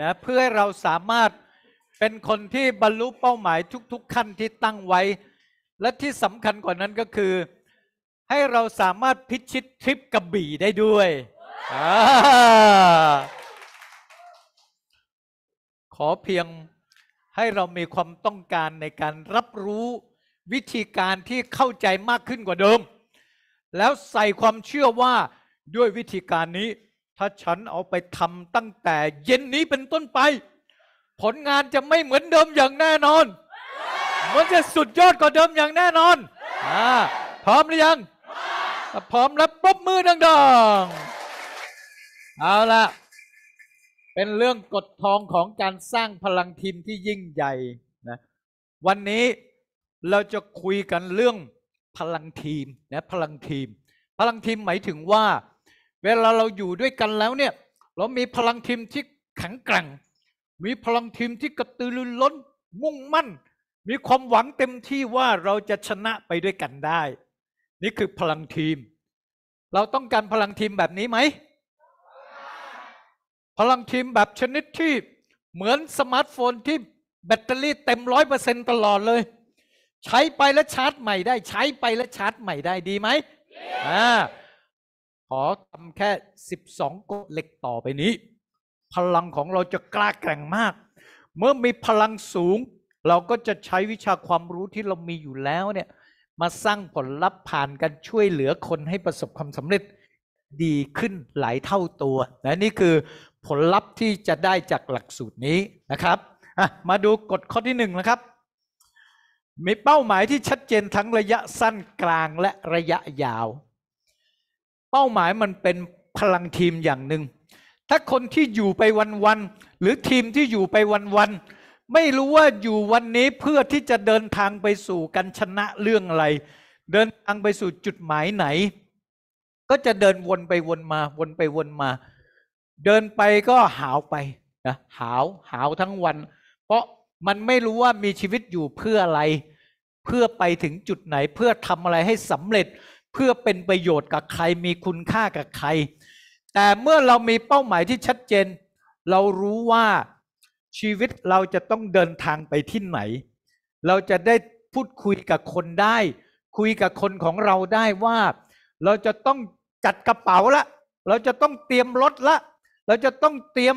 นะเพื่อให้เราสามารถเป็นคนที่บรรลุเป้าหมายทุกๆ ขั้นที่ตั้งไว้ และที่สำคัญกว่านั้นก็คือ ให้เราสามารถพิชิตทริปกระบี่ได้ด้วยขอเพียงให้เรามีความต้องการในการรับรู้วิธีการที่เข้าใจมากขึ้นกว่าเดิมแล้วใส่ความเชื่อว่าด้วยวิธีการนี้ถ้าฉันเอาไปทำตั้งแต่เย็นนี้เป็นต้นไป ผลงานจะไม่เหมือนเดิมอย่างแน่นอน มันจะสุดยอดกว่าเดิมอย่างแน่นอนอพร้อมหรือยัง พร้อมแล้วปุ๊บมือดังๆ เอาละเป็นเรื่องกฎทองของการสร้างพลังทีมที่ยิ่งใหญ่นะ วันนี้เราจะคุยกันเรื่องพลังทีมนะพลังทีมพลังทีมหมายถึงว่าเวลาเราอยู่ด้วยกันแล้วเนี่ย เรามีพลังทีมที่แข็งแกร่งมีพลังทีมที่กระตือรือร้นมุ่งมั่น มีความหวังเต็มที่ว่าเราจะชนะไปด้วยกันได้ นี่คือพลังทีม เราต้องการพลังทีมแบบนี้ไหมพลังทีมแบบชนิดที่เหมือนสมาร์ทโฟนที่แบตเตอรี่เต็มร้อยเปอร์เซ็นตลอดเลย ใช้ไปแล้วชาร์จใหม่ได้ใช้ไปแล้วชาร์จใหม่ได้ดีไหมอ่าขอทำแค่ 12กฎเหล็กต่อไปนี้ พลังของเราจะกล้าแกร่งมาก เมื่อมีพลังสูง เราก็จะใช้วิชาความรู้ที่เรามีอยู่แล้วเนี่ยมาสร้างผลลัพธ์ผ่านการช่วยเหลือคนให้ประสบความสำเร็จ ดีขึ้นหลายเท่าตัวนะนี่คือผลลัพธ์ที่จะได้จากหลักสูตรนี้นะครับมาดูกฎข้อที่หนึ่งนะครับมีเป้าหมายที่ชัดเจนทั้งระยะสั้นกลางและระยะยาวเป้าหมายมันเป็นพลังทีมอย่างหนึ่งถ้าคนที่อยู่ไปวัน ๆ หรือทีมที่อยู่ไปวัน ๆ ไม่รู้ว่าอยู่วันนี้เพื่อที่จะเดินทางไปสู่การชนะเรื่องอะไร เดินทางไปสู่จุดหมายไหน ก็จะเดินวนไปวนมาวนไปวนมา เดินไปก็หาวไปนะหาวหาวทั้งวัน เพราะมันไม่รู้ว่ามีชีวิตอยู่เพื่ออะไร เพื่อไปถึงจุดไหนเพื่อทำอะไรให้สำเร็จเพื่อเป็นประโยชน์กับใครมีคุณค่ากับใคร แต่เมื่อเรามีเป้าหมายที่ชัดเจน เรารู้ว่าชีวิตเราจะต้องเดินทางไปที่ไหนเราจะได้พูดคุยกับคนได้ คุยกับคนของเราได้ว่า เราจะต้องจัดกระเป๋าละ เราจะต้องเตรียมรถละ เราจะต้องเตรียม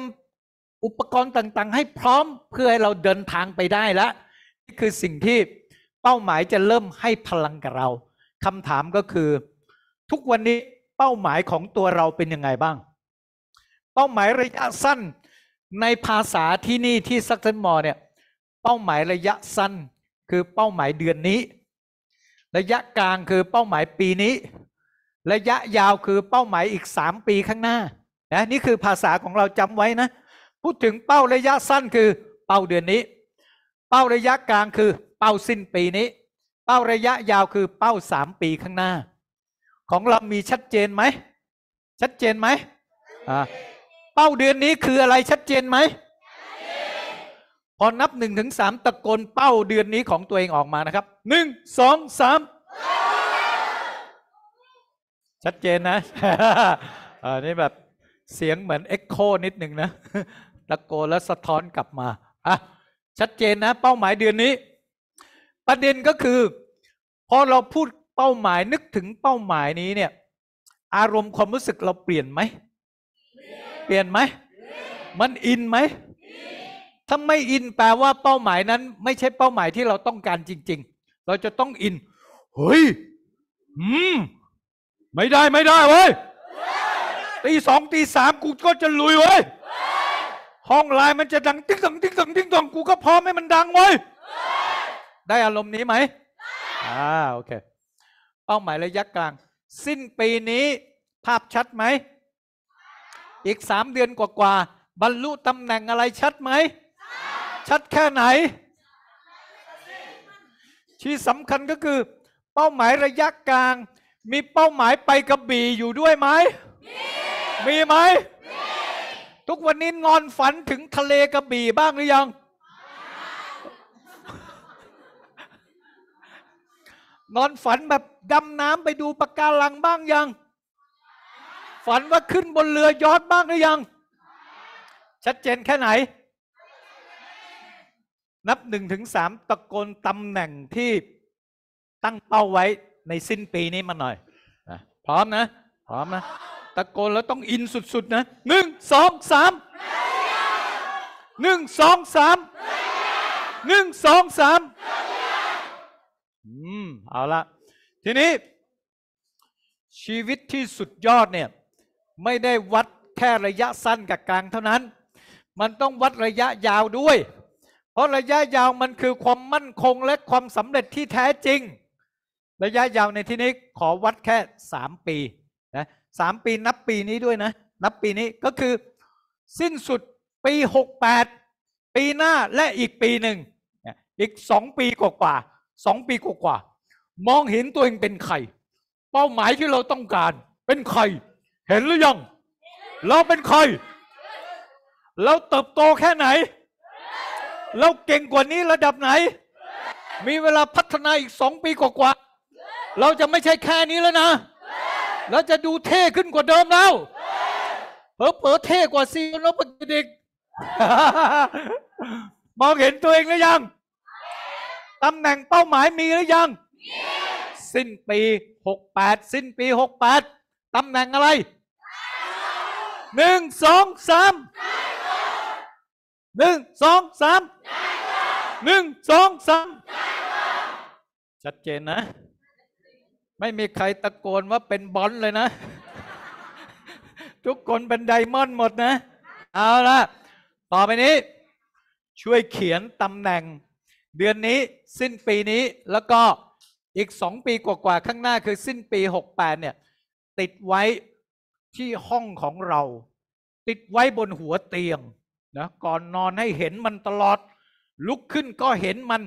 อุปกรณ์ต่าง ๆ ให้พร้อมเพื่อให้เราเดินทางไปได้ละ นี่คือสิ่งที่เป้าหมายจะเริ่มให้พลังกับเราคำถามก็คือ ทุกวันนี้เป้าหมายของตัวเราเป็นยังไงบ้าง เป้าหมายระยะสั้นในภาษาที่นี่ที่ซักเซนมอร์เนี่ยเป้าหมายระยะสั้นคือเป้าหมายเดือนนี้ ระยะกลางคือเป้าหมายปีนี้ ระยะยาวคือเป้าหมายอีกสามปีข้างหน้านะนี่คือภาษาของเราจำไว้ นะพูดถึงเป้าระยะสั้นคือเป้าเดือนนี้ เป้าระยะกลางคือ เป้าสิ้นปีนี้เป้าระยะยาวคือเป้าสามปีข้างหน้า ของเรามีชัดเจนไหมชัดเจนไหมเป้าเดือนนี้คืออะไรชัดเจนไหมพอนับหนึ่งถึงสามตะโกนเป้าเดือนนี้ของตัวเองออกมานะครับหนึ่งสองสามชัดเจนนะอันนี้แบบเสียงเหมือนเอ็กโคนิดหนึ่งนะตะโกนแล้วสะท้อนกลับมาอ่ะชัดเจนนะ เป้าหมายเดือนนี้ประเด็นก็คือพอเราพูดเป้าหมายนึกถึงเป้าหมายนี้เนี่ย อารมณ์ความรู้สึกเราเปลี่ยนไหม เปลี่ยนไหมมันอินไหมถ้าไม่อินแปลว่าเป้าหมายนั้น ไม่ใช่เป้าหมายที่เราต้องการจริง ๆ เราจะต้องอิน เฮ้ยอืมไม่ได้ไม่ได้เว้ยตีสองตีสามกูก็จะลุยเว้ยห้องไลน์มันจะดังติ๊งตังติ๊งตังติ๊งตังกูก็พร้อมให้มันดังเว้ยได้อารมณ์นี้ไหมอ่า โอเค เป้าหมายระยะกลาง สิ้นปีนี้ ภาพชัดไหม อีกสามเดือนกว่าๆ บรรลุตำแหน่งอะไรชัดไหม ชัดแค่ไหนที่สำคัญก็คือ เป้าหมายระยะกลาง มีเป้าหมายไปกระบี่อยู่ด้วยไหม มีไหมทุกวันนี้งอนฝันถึงทะเลกระบี่บ้างหรือยังนอนฝันแบบดำน้ำไปดูปะการังบ้างยัง ฝันว่าขึ้นบนเรือยอดบ้างหรือยัง ชัดเจนแค่ไหน นับหนึ่งถึงสามตะโกนตำแหน่งที่ตั้งเป้าไว้ในสิ้นปีนี้มาหน่อยนะพร้อมนะพร้อมนะ ตะโกนแล้วต้องอินสุดๆนะหนึ่งสองสามหนึ่งสองสามหนึ่งสองสามอืมเอาละทีนี้ ชีวิตที่สุดยอดเนี่ยไม่ได้วัดแค่ระยะสั้นกับกลางเท่านั้น มันต้องวัดระยะยาวด้วย เพราะระยะยาวมันคือความมั่นคงและความสำเร็จที่แท้จริง ระยะยาวในที่นี้ขอวัดแค่สามปีนะสามปีนับปีนี้ด้วยนะนับปีนี้ก็คือ สิ้นสุดปีหกแปดปีหน้าและอีกปีหนึ่งอีกสองปีกว่าสองปีกว่าๆ มองเห็นตัวเองเป็นใคร เป้าหมายที่เราต้องการ เป็นใคร เห็นหรือยัง เราเป็นใคร เราเติบโตแค่ไหน เราเก่งกว่านี้ระดับไหน มีเวลาพัฒนาอีกสองปีกว่าๆ เราจะไม่ใช่แค่นี้แล้วนะ เราจะดูเท่ขึ้นกว่าเดิมแล้วเผอเผอเท่กว่าซีนปกิกมองเห็นตัวเองหรือยังตำแหน่งเป้าหมายมีหรือยังสิ้นปี 68 สิ้นปี 68 ตำแหน่งอะไรหนึ่งสองสามหนึ่งสองสามหนึ่งสองสามชัดเจนนะ ไม่มีใครตะโกนว่าเป็นบอลเลยนะ ทุกคนเป็นไดมอนด์หมดนะ เอาละต่อไปนี้ ช่วยเขียนตำแหน่งเดือนนี้สิ้นปีนี้แล้วก็อีกสองปีกว่าๆข้างหน้าคือสิ้นปีหกแปดเนี่ยติดไว้ที่ห้องของเรา ติดไว้บนหัวเตียงนะก่อนนอนให้เห็นมันตลอด ลุกขึ้นก็เห็นมัน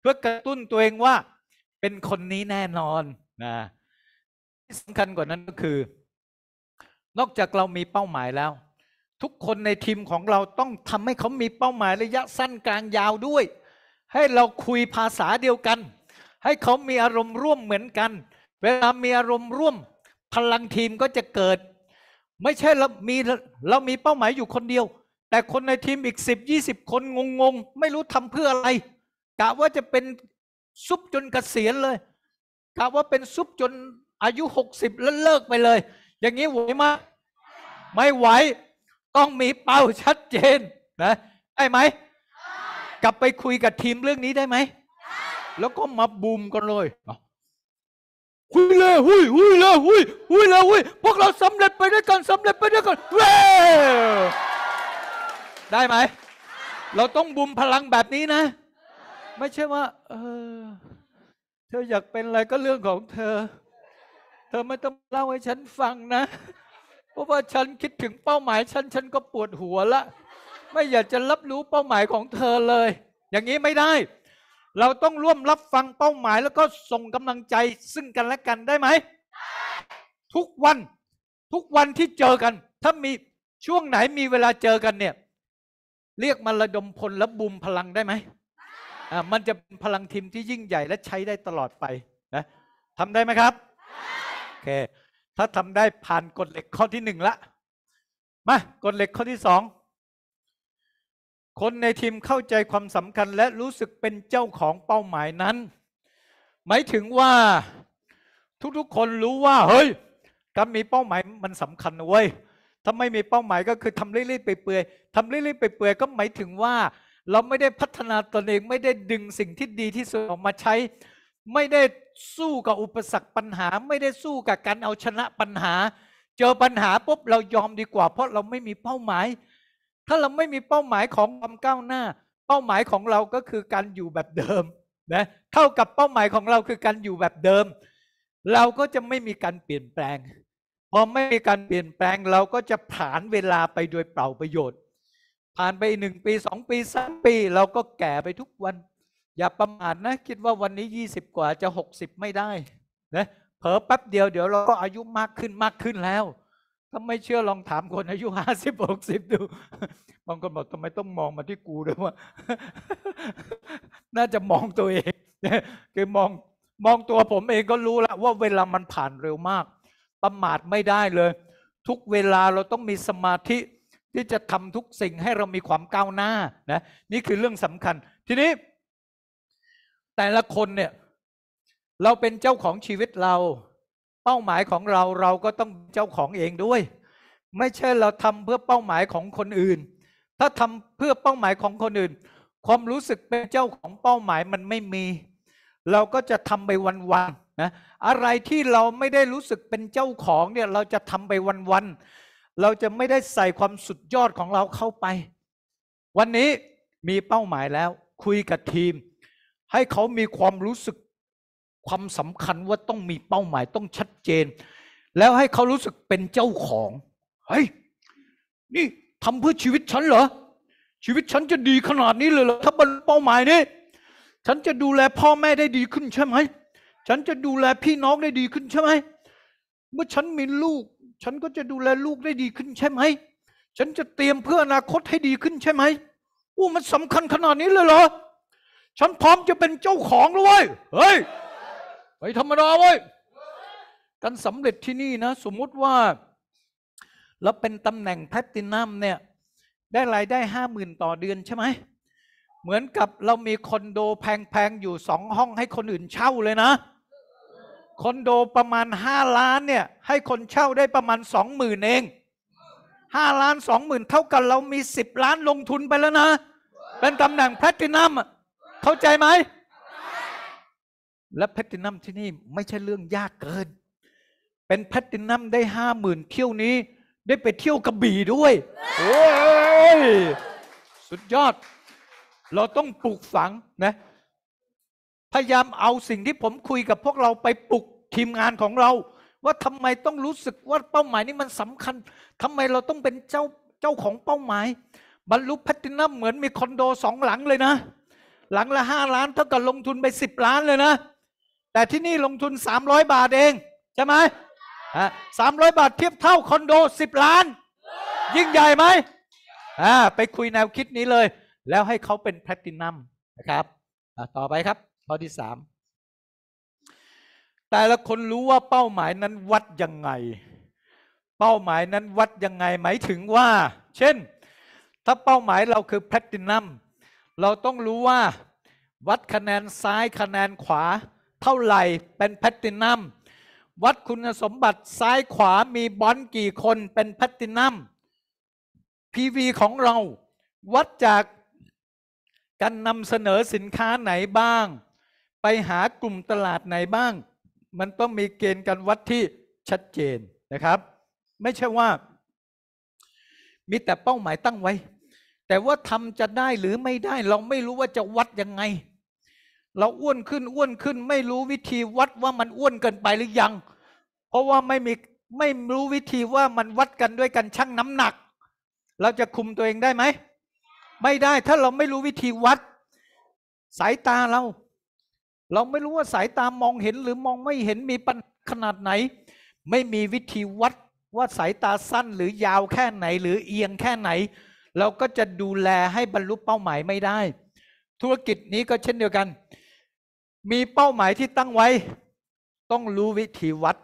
เพื่อกระตุ้นตัวเองว่าเป็นคนนี้แน่นอนนะที่สำคัญกว่านั้นก็คือ นอกจากเรามีเป้าหมายแล้วทุกคนในทีมของเราต้องทำให้เขามีเป้าหมายระยะสั้นกลางยาวด้วยให้เราคุยภาษาเดียวกัน ให้เขามีอารมณ์ร่วมเหมือนกัน เวลามีอารมณ์ร่วม พลังทีมก็จะเกิด ไม่ใช่เรามีเรามีเป้าหมายอยู่คนเดียว แต่คนในทีมอีกสิบยี่สิบคนงงงไม่รู้ทำเพื่ออะไร กะว่าจะเป็นซุปจนกเกษียณเลยกะว่าเป็นซุปจนอายุหกสิบแล้วเลิกไปเลย อย่างนี้ไหวไหมไม่ไหว ต้องมีเป้าชัดเจน นะได้ไหมกลับไปคุยกับทีมเรื่องนี้ได้ไหม แล้วก็มาบูมกันเลยหุยเลยหุยหุยเลยหุยหุยเลยหุยพวกเราสำเร็จไปด้วยกันสำเร็จไปด้วยกันเว้ได้ไหม เราต้องบุมพลังแบบนี้นะ ไม่ใช่ว่าเออเธออยากเป็นอะไรก็เรื่องของเธอ เธอไม่ต้องเล่าให้ฉันฟังนะ เพราะว่าฉันคิดถึงเป้าหมายฉัน ฉันก็ปวดหัวละไม่อยากจะรับรู้เป้าหมายของเธอเลย อย่างนี้ไม่ได้ เราต้องร่วมรับฟังเป้าหมาย แล้วก็ส่งกำลังใจซึ่งกันและกันได้ไหมทุกวัน ทุกวันที่เจอกัน ถ้ามีช่วงไหนมีเวลาเจอกันเนี่ย เรียกมาระดมพลและบุมพลังได้ไหมอ่มันจะเป็นพลังทีมที่ยิ่งใหญ่และใช้ได้ตลอดไปนะทำได้ไหมครับโอเคถ้าทำได้ผ่านกฎเหล็กข้อที่หนึ่งละมากฎเหล็กข้อที่สองคนในทีมเข้าใจความสำคัญและรู้สึกเป็นเจ้าของเป้าหมายนั้น หมายถึงว่าทุกๆคนรู้ว่าเฮ้ยการมีเป้าหมายมันสำคัญเว้ยถ้าไม่มีเป้าหมายก็คือทำเรื่อยๆไปเปื่อยทำเรื่อยๆไปเปื่อยก็หมายถึงว่า เราไม่ได้พัฒนาตนเองไม่ได้ดึงสิ่งที่ดีที่สุดออกมาใช้ ไม่ได้สู้กับอุปสรรคปัญหา ไม่ได้สู้กับการเอาชนะปัญหา เจอปัญหาปุ๊บเรายอมดีกว่า เพราะเราไม่มีเป้าหมายถ้าเราไม่มีเป้าหมายของความก้าวหน้า เป้าหมายของเราก็คือการอยู่แบบเดิมนะเท่ากับเป้าหมายของเราคือการอยู่แบบเดิม เราก็จะไม่มีการเปลี่ยนแปลง พอไม่มีการเปลี่ยนแปลงเราก็จะผ่านเวลาไปโดยเปล่าประโยชน์ ผ่านไปหนึ่งปีสองปีสามปีเราก็แก่ไปทุกวัน อย่าประมาทนะคิดว่าวันนี้ยี่สิบกว่าจะหกสิบไม่ได้นะเผลอแป๊บเดียวเดี๋ยวเราก็อายุมากขึ้นมากขึ้นแล้วถ้าไม่เชื่อลองถามคนอายุห้าสิบหกสิบดูบางคนบอกทำไมต้องมองมาที่กูด้วยวะน่าจะมองตัวเองคือมองมองตัวผมเองก็รู้แล้วว่าเวลามันผ่านเร็วมาก ประมาทไม่ได้เลย ทุกเวลาเราต้องมีสมาธิที่จะทำทุกสิ่งให้เรามีความก้าวหน้า นะนี่คือเรื่องสำคัญ ทีนี้ แต่ละคนเนี่ย เราเป็นเจ้าของชีวิตเราเป้าหมายของเราเราก็ต้องเจ้าของเองด้วย ไม่ใช่เราทำเพื่อเป้าหมายของคนอื่น ถ้าทำเพื่อเป้าหมายของคนอื่น ความรู้สึกเป็นเจ้าของเป้าหมายมันไม่มี เราก็จะทำไปวันๆนะอะไรที่เราไม่ได้รู้สึกเป็นเจ้าของเนี่ยเราจะทำไปวัน ๆ เราจะไม่ได้ใส่ความสุดยอดของเราเข้าไป วันนี้มีเป้าหมายแล้วคุยกับทีม ให้เขามีความรู้สึกความสำคัญว่าต้องมีเป้าหมายต้องชัดเจน แล้วให้เขารู้สึกเป็นเจ้าของเฮ้ยนี่ทำเพื่อชีวิตฉันเหรอ ชีวิตฉันจะดีขนาดนี้เลยเหรอถ้าบรรลุเป้าหมายนี้ ฉันจะดูแลพ่อแม่ได้ดีขึ้นใช่ไหมฉันจะดูแลพี่น้องได้ดีขึ้นใช่ไหมเมื่อฉันมีลูก ฉันก็จะดูแลลูกได้ดีขึ้นใช่ไหมฉันจะเตรียมเพื่ออนาคตให้ดีขึ้นใช่ไหมอู้มันสำคัญขนาดนี้เลยเหรอฉันพร้อมจะเป็นเจ้าของแล้วเว้ยเฮ้ยไปธรรมดาเว้ยการสำเร็จที่นี่นะ สมมุติว่า เราเป็นตำแหน่งแพตตินัมเนี่ยได้รายได้ห้าหมื่นต่อเดือนใช่ไหม เหมือนกับเรามีคอนโดแพงๆ อยู่สองห้องให้คนอื่นเช่าเลยนะ คอนโดประมาณห้าล้านเนี่ย ให้คนเช่าได้ประมาณสองหมื่นเอง ห้าล้านสองหมื่นเท่ากัน เรามีสิบล้านลงทุนไปแล้วนะ เป็นตำแหน่งแพตตินัมเข้าใจไหมและแพตินัมที่นี่ไม่ใช่เรื่องยากเกิน เป็นแพตินัมได้ห้าหมื่นเที่ยวนี้ ได้ไปเที่ยวกระบี่ด้วยโอ้ยสุดยอด เราต้อง ปลูกฝังนะพยายามเอาสิ่งที่ผมคุยกับพวกเราไปปลุกทีมงานของเรา ว่าทำไมต้องรู้สึกว่าเป้าหมายนี้มันสำคัญทำไมเราต้องเป็นเจ้าเจ้าของเป้าหมาย บรรลุแพตินัมเหมือนมีคอนโดสองหลังเลยนะ หลังละห้าล้านเท่ากับลงทุนไปสิบล้านเลยนะแต่ที่นี่ลงทุน 300 บาทเองใช่ไหมสามร้อยบาทเทียบเท่าคอนโด10ล้าน ยิ่งใหญ่ไหมอ่า ไปคุยแนวคิดนี้เลย แล้วให้เขาเป็นแพลตินัมนะครับต่อไปครับ ข้อที่สามแต่ละคนรู้ว่าเป้าหมายนั้นวัดยังไง เป้าหมายนั้นวัดยังไงหมายถึงว่า เช่น ถ้าเป้าหมายเราคือแพลตินัม เราต้องรู้ว่า วัดคะแนนซ้ายคะแนนขวาเท่าไหร่เป็นแพตตินัมวัดคุณสมบัติซ้ายขวามีบอลกี่คนเป็นแพตตินัม PV ของเราวัดจากการนำเสนอสินค้าไหนบ้างไปหากลุ่มตลาดไหนบ้าง มันต้องมีเกณฑ์การวัดที่ชัดเจนนะครับ ไม่ใช่ว่ามีแต่เป้าหมายตั้งไว้ แต่ว่าทำจะได้หรือไม่ได้เราไม่รู้ว่าจะวัดยังไงเราอ้วนขึ้นอ้วนขึ้น ไม่รู้วิธีวัดว่ามันอ้วนเกินไปหรือยัง เพราะว่าไม่มีไม่รู้วิธีว่ามันวัดกันด้วยกันชั่งน้ำหนัก เราจะคุมตัวเองได้ไหมไม่ได้ถ้าเราไม่รู้วิธีวัด สายตาเรา เราไม่รู้ว่าสายตามองเห็นหรือมองไม่เห็นมีปัญขนาดไหน ไม่มีวิธีวัดว่าสายตาสั้นหรือยาวแค่ไหนหรือเอียงแค่ไหน เราก็จะดูแลให้บรรลุเป้าหมายไม่ได้ ธุรกิจนี้ก็เช่นเดียวกันมีเป้าหมายที่ตั้งไว้ ต้องรู้วิธีวัด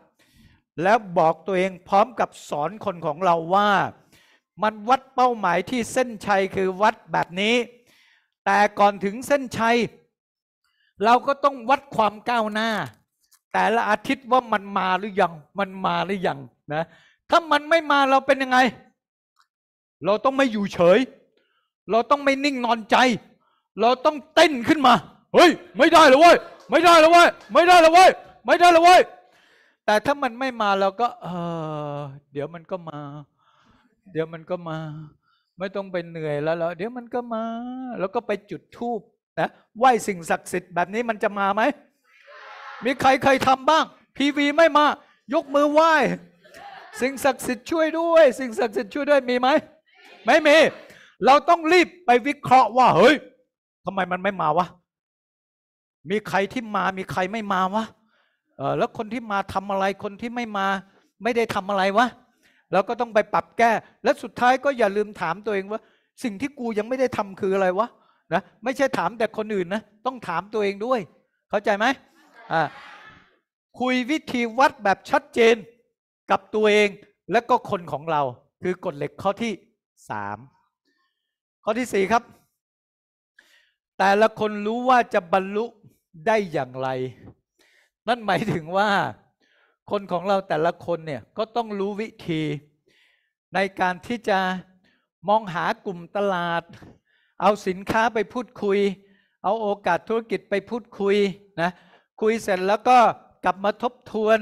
แล้วบอกตัวเองพร้อมกับสอนคนของเราว่า มันวัดเป้าหมายที่เส้นชัยคือวัดแบบนี้ แต่ก่อนถึงเส้นชัยเราก็ต้องวัดความก้าวหน้า แต่ละอาทิตย์ว่ามันมาหรือยังมันมาหรือยังนะ ถ้ามันไม่มาเราเป็นยังไง เราต้องไม่อยู่เฉย เราต้องไม่นิ่งนอนใจ เราต้องเต้นขึ้นมาเฮ้ย ไม่ได้เลยเว้ยไม่ได้เลยเว้ยไม่ได้เลยเว้ยไม่ได้เลยเว้ยแต่ถ้ามันไม่มาเราก็เออเดี๋ยวมันก็มา เดี๋ยวมันก็มา ไม่ต้องไปเหนื่อยแล้วเดี๋ยวมันก็มา แล้วก็ไปจุดธูปนะ ไหว้สิ่งศักดิ์สิทธิ์แบบนี้มันจะมาไหม มีใครเคยทำบ้างพีวีไม่มายกมือไหว้สิ่งศักดิ์สิทธิ์ช่วยด้วยสิ่งศักดิ์สิทธิ์ช่วยด้วย มีไหมไม่มีเราต้องรีบไปวิเคราะห์ว่า เฮ้ยทำไมมันไม่มาวะมีใครที่มามีใครไม่มาวะแล้วคนที่มาทำอะไรคนที่ไม่มาไม่ได้ทำอะไรวะแล้วก็ต้องไปปรับแก้ และสุดท้ายก็อย่าลืมถามตัวเองว่า สิ่งที่กูยังไม่ได้ทำคืออะไรวะนะไม่ใช่ถามแต่คนอื่นนะ ต้องถามตัวเองด้วย เข้าใจไหมอ่าคุยวิธีวัดแบบชัดเจนกับตัวเองและก็คนของเรา คือกฎเหล็กข้อที่สามข้อที่สี่ครับ แต่ละคนรู้ว่าจะบรรลุได้อย่างไร นั่นหมายถึงว่าคนของเราแต่ละคนเนี่ยก็ต้องรู้วิธี ในการที่จะมองหากลุ่มตลาด เอาสินค้าไปพูดคุย เอาโอกาสธุรกิจไปพูดคุยนะคุยเสร็จแล้วก็กลับมาทบทวน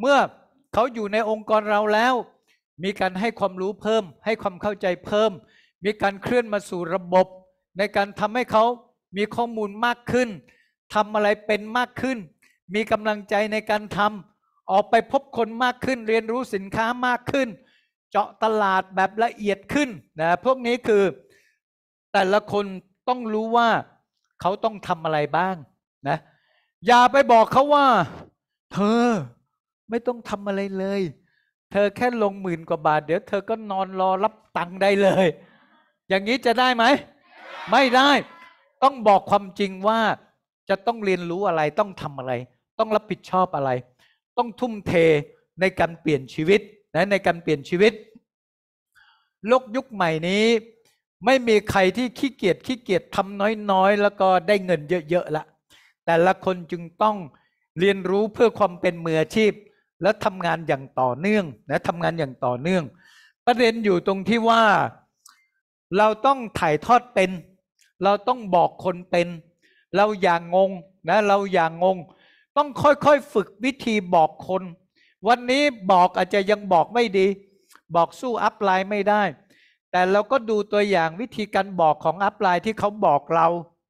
เมื่อเขาอยู่ในองค์กรเราแล้ว มีการให้ความรู้เพิ่ม ให้ความเข้าใจเพิ่ม มีการเคลื่อนมาสู่ระบบ ในการทำให้เขามีข้อมูลมากขึ้นทำอะไรเป็นมากขึ้น มีกำลังใจในการทำ ออกไปพบคนมากขึ้น เรียนรู้สินค้ามากขึ้น เจาะตลาดแบบละเอียดขึ้น นะ พวกนี้คือ แต่ละคนต้องรู้ว่าเขาต้องทำอะไรบ้าง นะ อย่าไปบอกเขาว่า เธอไม่ต้องทำอะไรเลย เธอแค่ลงหมื่นกว่าบาทเดี๋ยวเธอก็นอนรอรับตังค์ได้เลย อย่างนี้จะได้ไหม ไม่ได้ ต้องบอกความจริงว่าจะต้องเรียนรู้อะไรต้องทำอะไร ต้องรับผิดชอบอะไร ต้องทุ่มเทในการเปลี่ยนชีวิตนะในการเปลี่ยนชีวิตโลกยุคใหม่นี้ ไม่มีใครที่ขี้เกียจขี้เกียจทำน้อยๆแล้วก็ได้เงินเยอะๆละ แต่ละคนจึงต้องเรียนรู้เพื่อความเป็นมืออาชีพ และทำงานอย่างต่อเนื่องนะทำงานอย่างต่อเนื่องประเด็นอยู่ตรงที่ว่า เราต้องถ่ายทอดเป็น เราต้องบอกคนเป็นเราอย่างงงนะเราอย่างงง ต้องค่อย ๆ ฝึกวิธีบอกคน วันนี้บอกอาจจะยังบอกไม่ดีบอกสู้อัพไลน์ไม่ได้แต่เราก็ดูตัวอย่างวิธีการบอกของอัพไลน์ที่เขาบอกเรา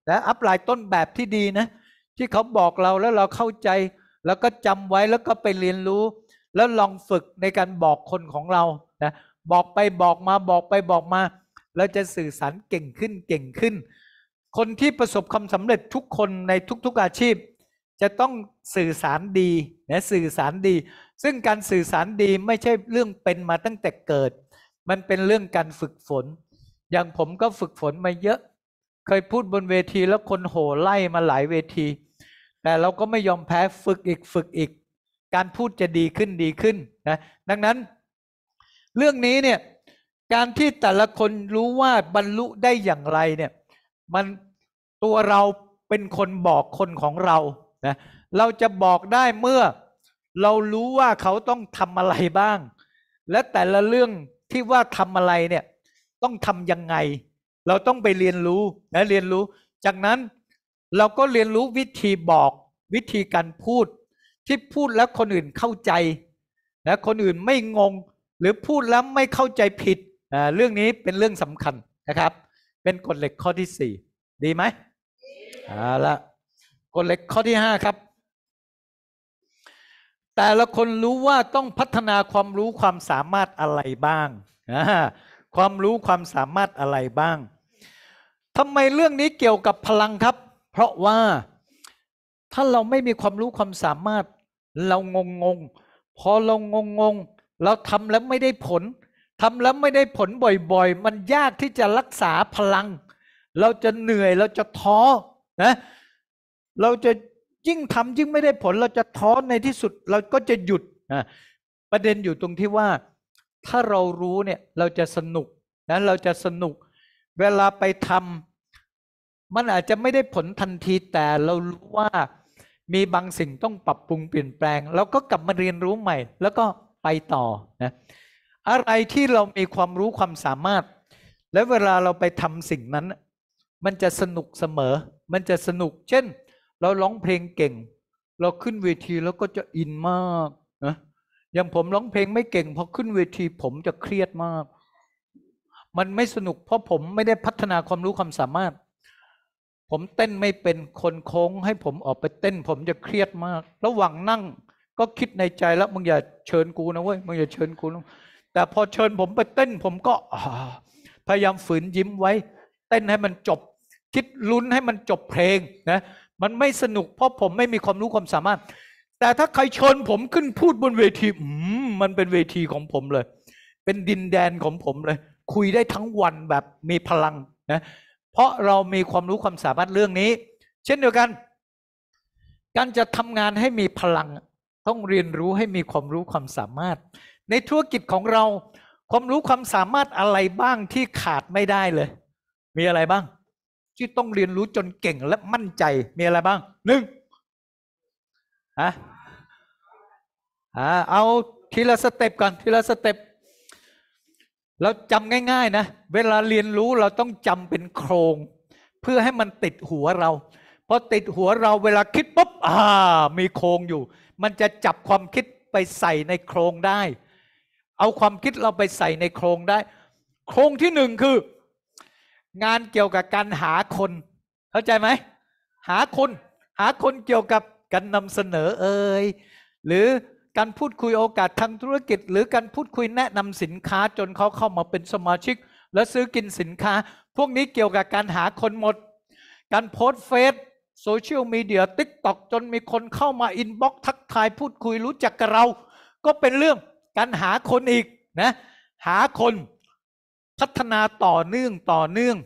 แนะอัพไลน์ต้นแบบที่ดีนะที่เขาบอกเราแล้วเราเข้าใจ แล้วก็จำไว้แล้วก็ไปเรียนรู้ แล้วลองฝึกในการบอกคนของเรานะบอกไปบอกมาบอกไปบอกมาเราจะสื่อสารเก่งขึ้นเก่งขึ้นคน ที่ประสบความสำเร็จทุกคนในทุก ๆอาชีพ จะต้องสื่อสารดีนะสื่อสารดี ซึ่งการสื่อสารดีไม่ใช่เรื่องเป็นมาตั้งแต่เกิด มันเป็นเรื่องการฝึกฝนอย่าง ผมก็ฝึกฝนมาเยอะ เคยพูดบนเวทีแล้วคน โห่ไล่มาหลายเวที แต่เราก็ไม่ยอมแพ้ฝึกอีกฝึกอีก การพูดจะดีขึ้นดีขึ้นนะดังนั้น เรื่องนี้เนี่ยการที่แต่ละคนรู้ว่าบรรลุได้อย่างไรเนี่ยมันตัวเราเป็นคนบอกคนของเรานะเราจะบอกได้เมื่อเรารู้ว่าเขาต้องทำอะไรบ้าง และแต่ละเรื่องที่ว่าทำอะไรเนี่ยต้องทำยังไง เราต้องไปเรียนรู้นะเรียนรู้ จากนั้นเราก็เรียนรู้วิธีบอกวิธีการพูดที่พูดแล้วคนอื่นเข้าใจนะคนอื่นไม่งงหรือพูดแล้วไม่เข้าใจผิด เรื่องนี้เป็นเรื่องสำคัญนะครับ เป็นกฎเหล็กข้อที่ 4 ดีไหมเอาละกฎเหล็กข้อที่ห้าครับแต่ละคนรู้ว่าต้องพัฒนาความรู้ความสามารถอะไรบ้างความรู้ความสามารถอะไรบ้างทำไมเรื่องนี้เกี่ยวกับพลังครับ เพราะว่าถ้าเราไม่มีความรู้ความสามารถ เรางงงงพอเรางงงงเราทำแล้วไม่ได้ผลทำแล้วไม่ได้ผลบ่อยๆ มันยากที่จะรักษาพลัง เราจะเหนื่อยเราจะท้อนะเราจะยิ่งทำยิ่งไม่ได้ผล เราจะท้อในที่สุดเราก็จะหยุดนะประเด็นอยู่ตรงที่ว่าถ้าเรารู้เนี่ย เราจะสนุกนะเราจะสนุก เวลาไปทำมันอาจจะไม่ได้ผลทันทีแต่เรารู้ว่ามีบางสิ่งต้องปรับปรุงเปลี่ยนแปลงแล้วก็กลับมาเรียนรู้ใหม่ แล้วก็ไปต่อนะอะไรที่เรามีความรู้ความสามารถ และเวลาเราไปทำสิ่งนั้น มันจะสนุกเสมอมันจะสนุก เช่น เราร้องเพลงเก่ง เราขึ้นเวทีแล้วก็จะอินมากนะ อย่างผมร้องเพลงไม่เก่งพอขึ้นเวทีผมจะเครียดมาก มันไม่สนุกเพราะผมไม่ได้พัฒนาความรู้ความสามารถ ผมเต้นไม่เป็นคนโค้งให้ผมออกไปเต้น ผมจะเครียดมาก ระหว่างนั่งก็คิดในใจแล้วมึงอย่าเชิญกูนะเว้ย มึงอย่าเชิญกูนะแต่พอเชิญผมไปเต้นผมก็พยายามฝืนยิ้มไว้ เต้นให้มันจบคิดลุ้นให้มันจบเพลงนะมันไม่สนุกเพราะผมไม่มีความรู้ความสามารถ แต่ถ้าใครชนผมขึ้นพูดบนเวทีมันเป็นเวทีของผมเลย เป็นดินแดนของผมเลย คุยได้ทั้งวันแบบมีพลังนะเพราะเรามีความรู้ความสามารถเรื่องนี้ เช่นเดียวกัน การจะทำงานให้มีพลัง ต้องเรียนรู้ให้มีความรู้ความสามารถ ในธุรกิจของเรา ความรู้ความสามารถอะไรบ้างที่ขาดไม่ได้เลย มีอะไรบ้างที่ต้องเรียนรู้จนเก่งและมั่นใจมีอะไรบ้างหนึ่งฮะเอาทีละสเต็ปก่อนทีละสเต็ปเราจำง่าย ๆ นะ เวลาเรียนรู้เราต้องจำเป็นโครง เพื่อให้มันติดหัวเราพอติดหัวเราเวลาคิดปุ๊บ อ่า มีโครงอยู่ มันจะจับความคิดไปใส่ในโครงได้ เอาความคิดเราไปใส่ในโครงได้ โครงที่หนึ่งคืองานเกี่ยวกับการหาคนเข้าใจไหมหาคนหาคนเกี่ยวกับการนำเสนอเอ่ยหรือการพูดคุยโอกาสทางธุรกิจ หรือการพูดคุยแนะนำสินค้าจนเขาเข้ามาเป็นสมาชิก และซื้อกินสินค้า พวกนี้เกี่ยวกับการหาคนหมด การโพสเฟซโซเชียลมีเดียติ๊กต็อกจนมีคนเข้ามาอินบ็อกทักทายพูดคุยรู้จักกับเรา ก็เป็นเรื่องการหาคนอีกนะหาคนพัฒนาต่อเนื่องต่อเนื่อง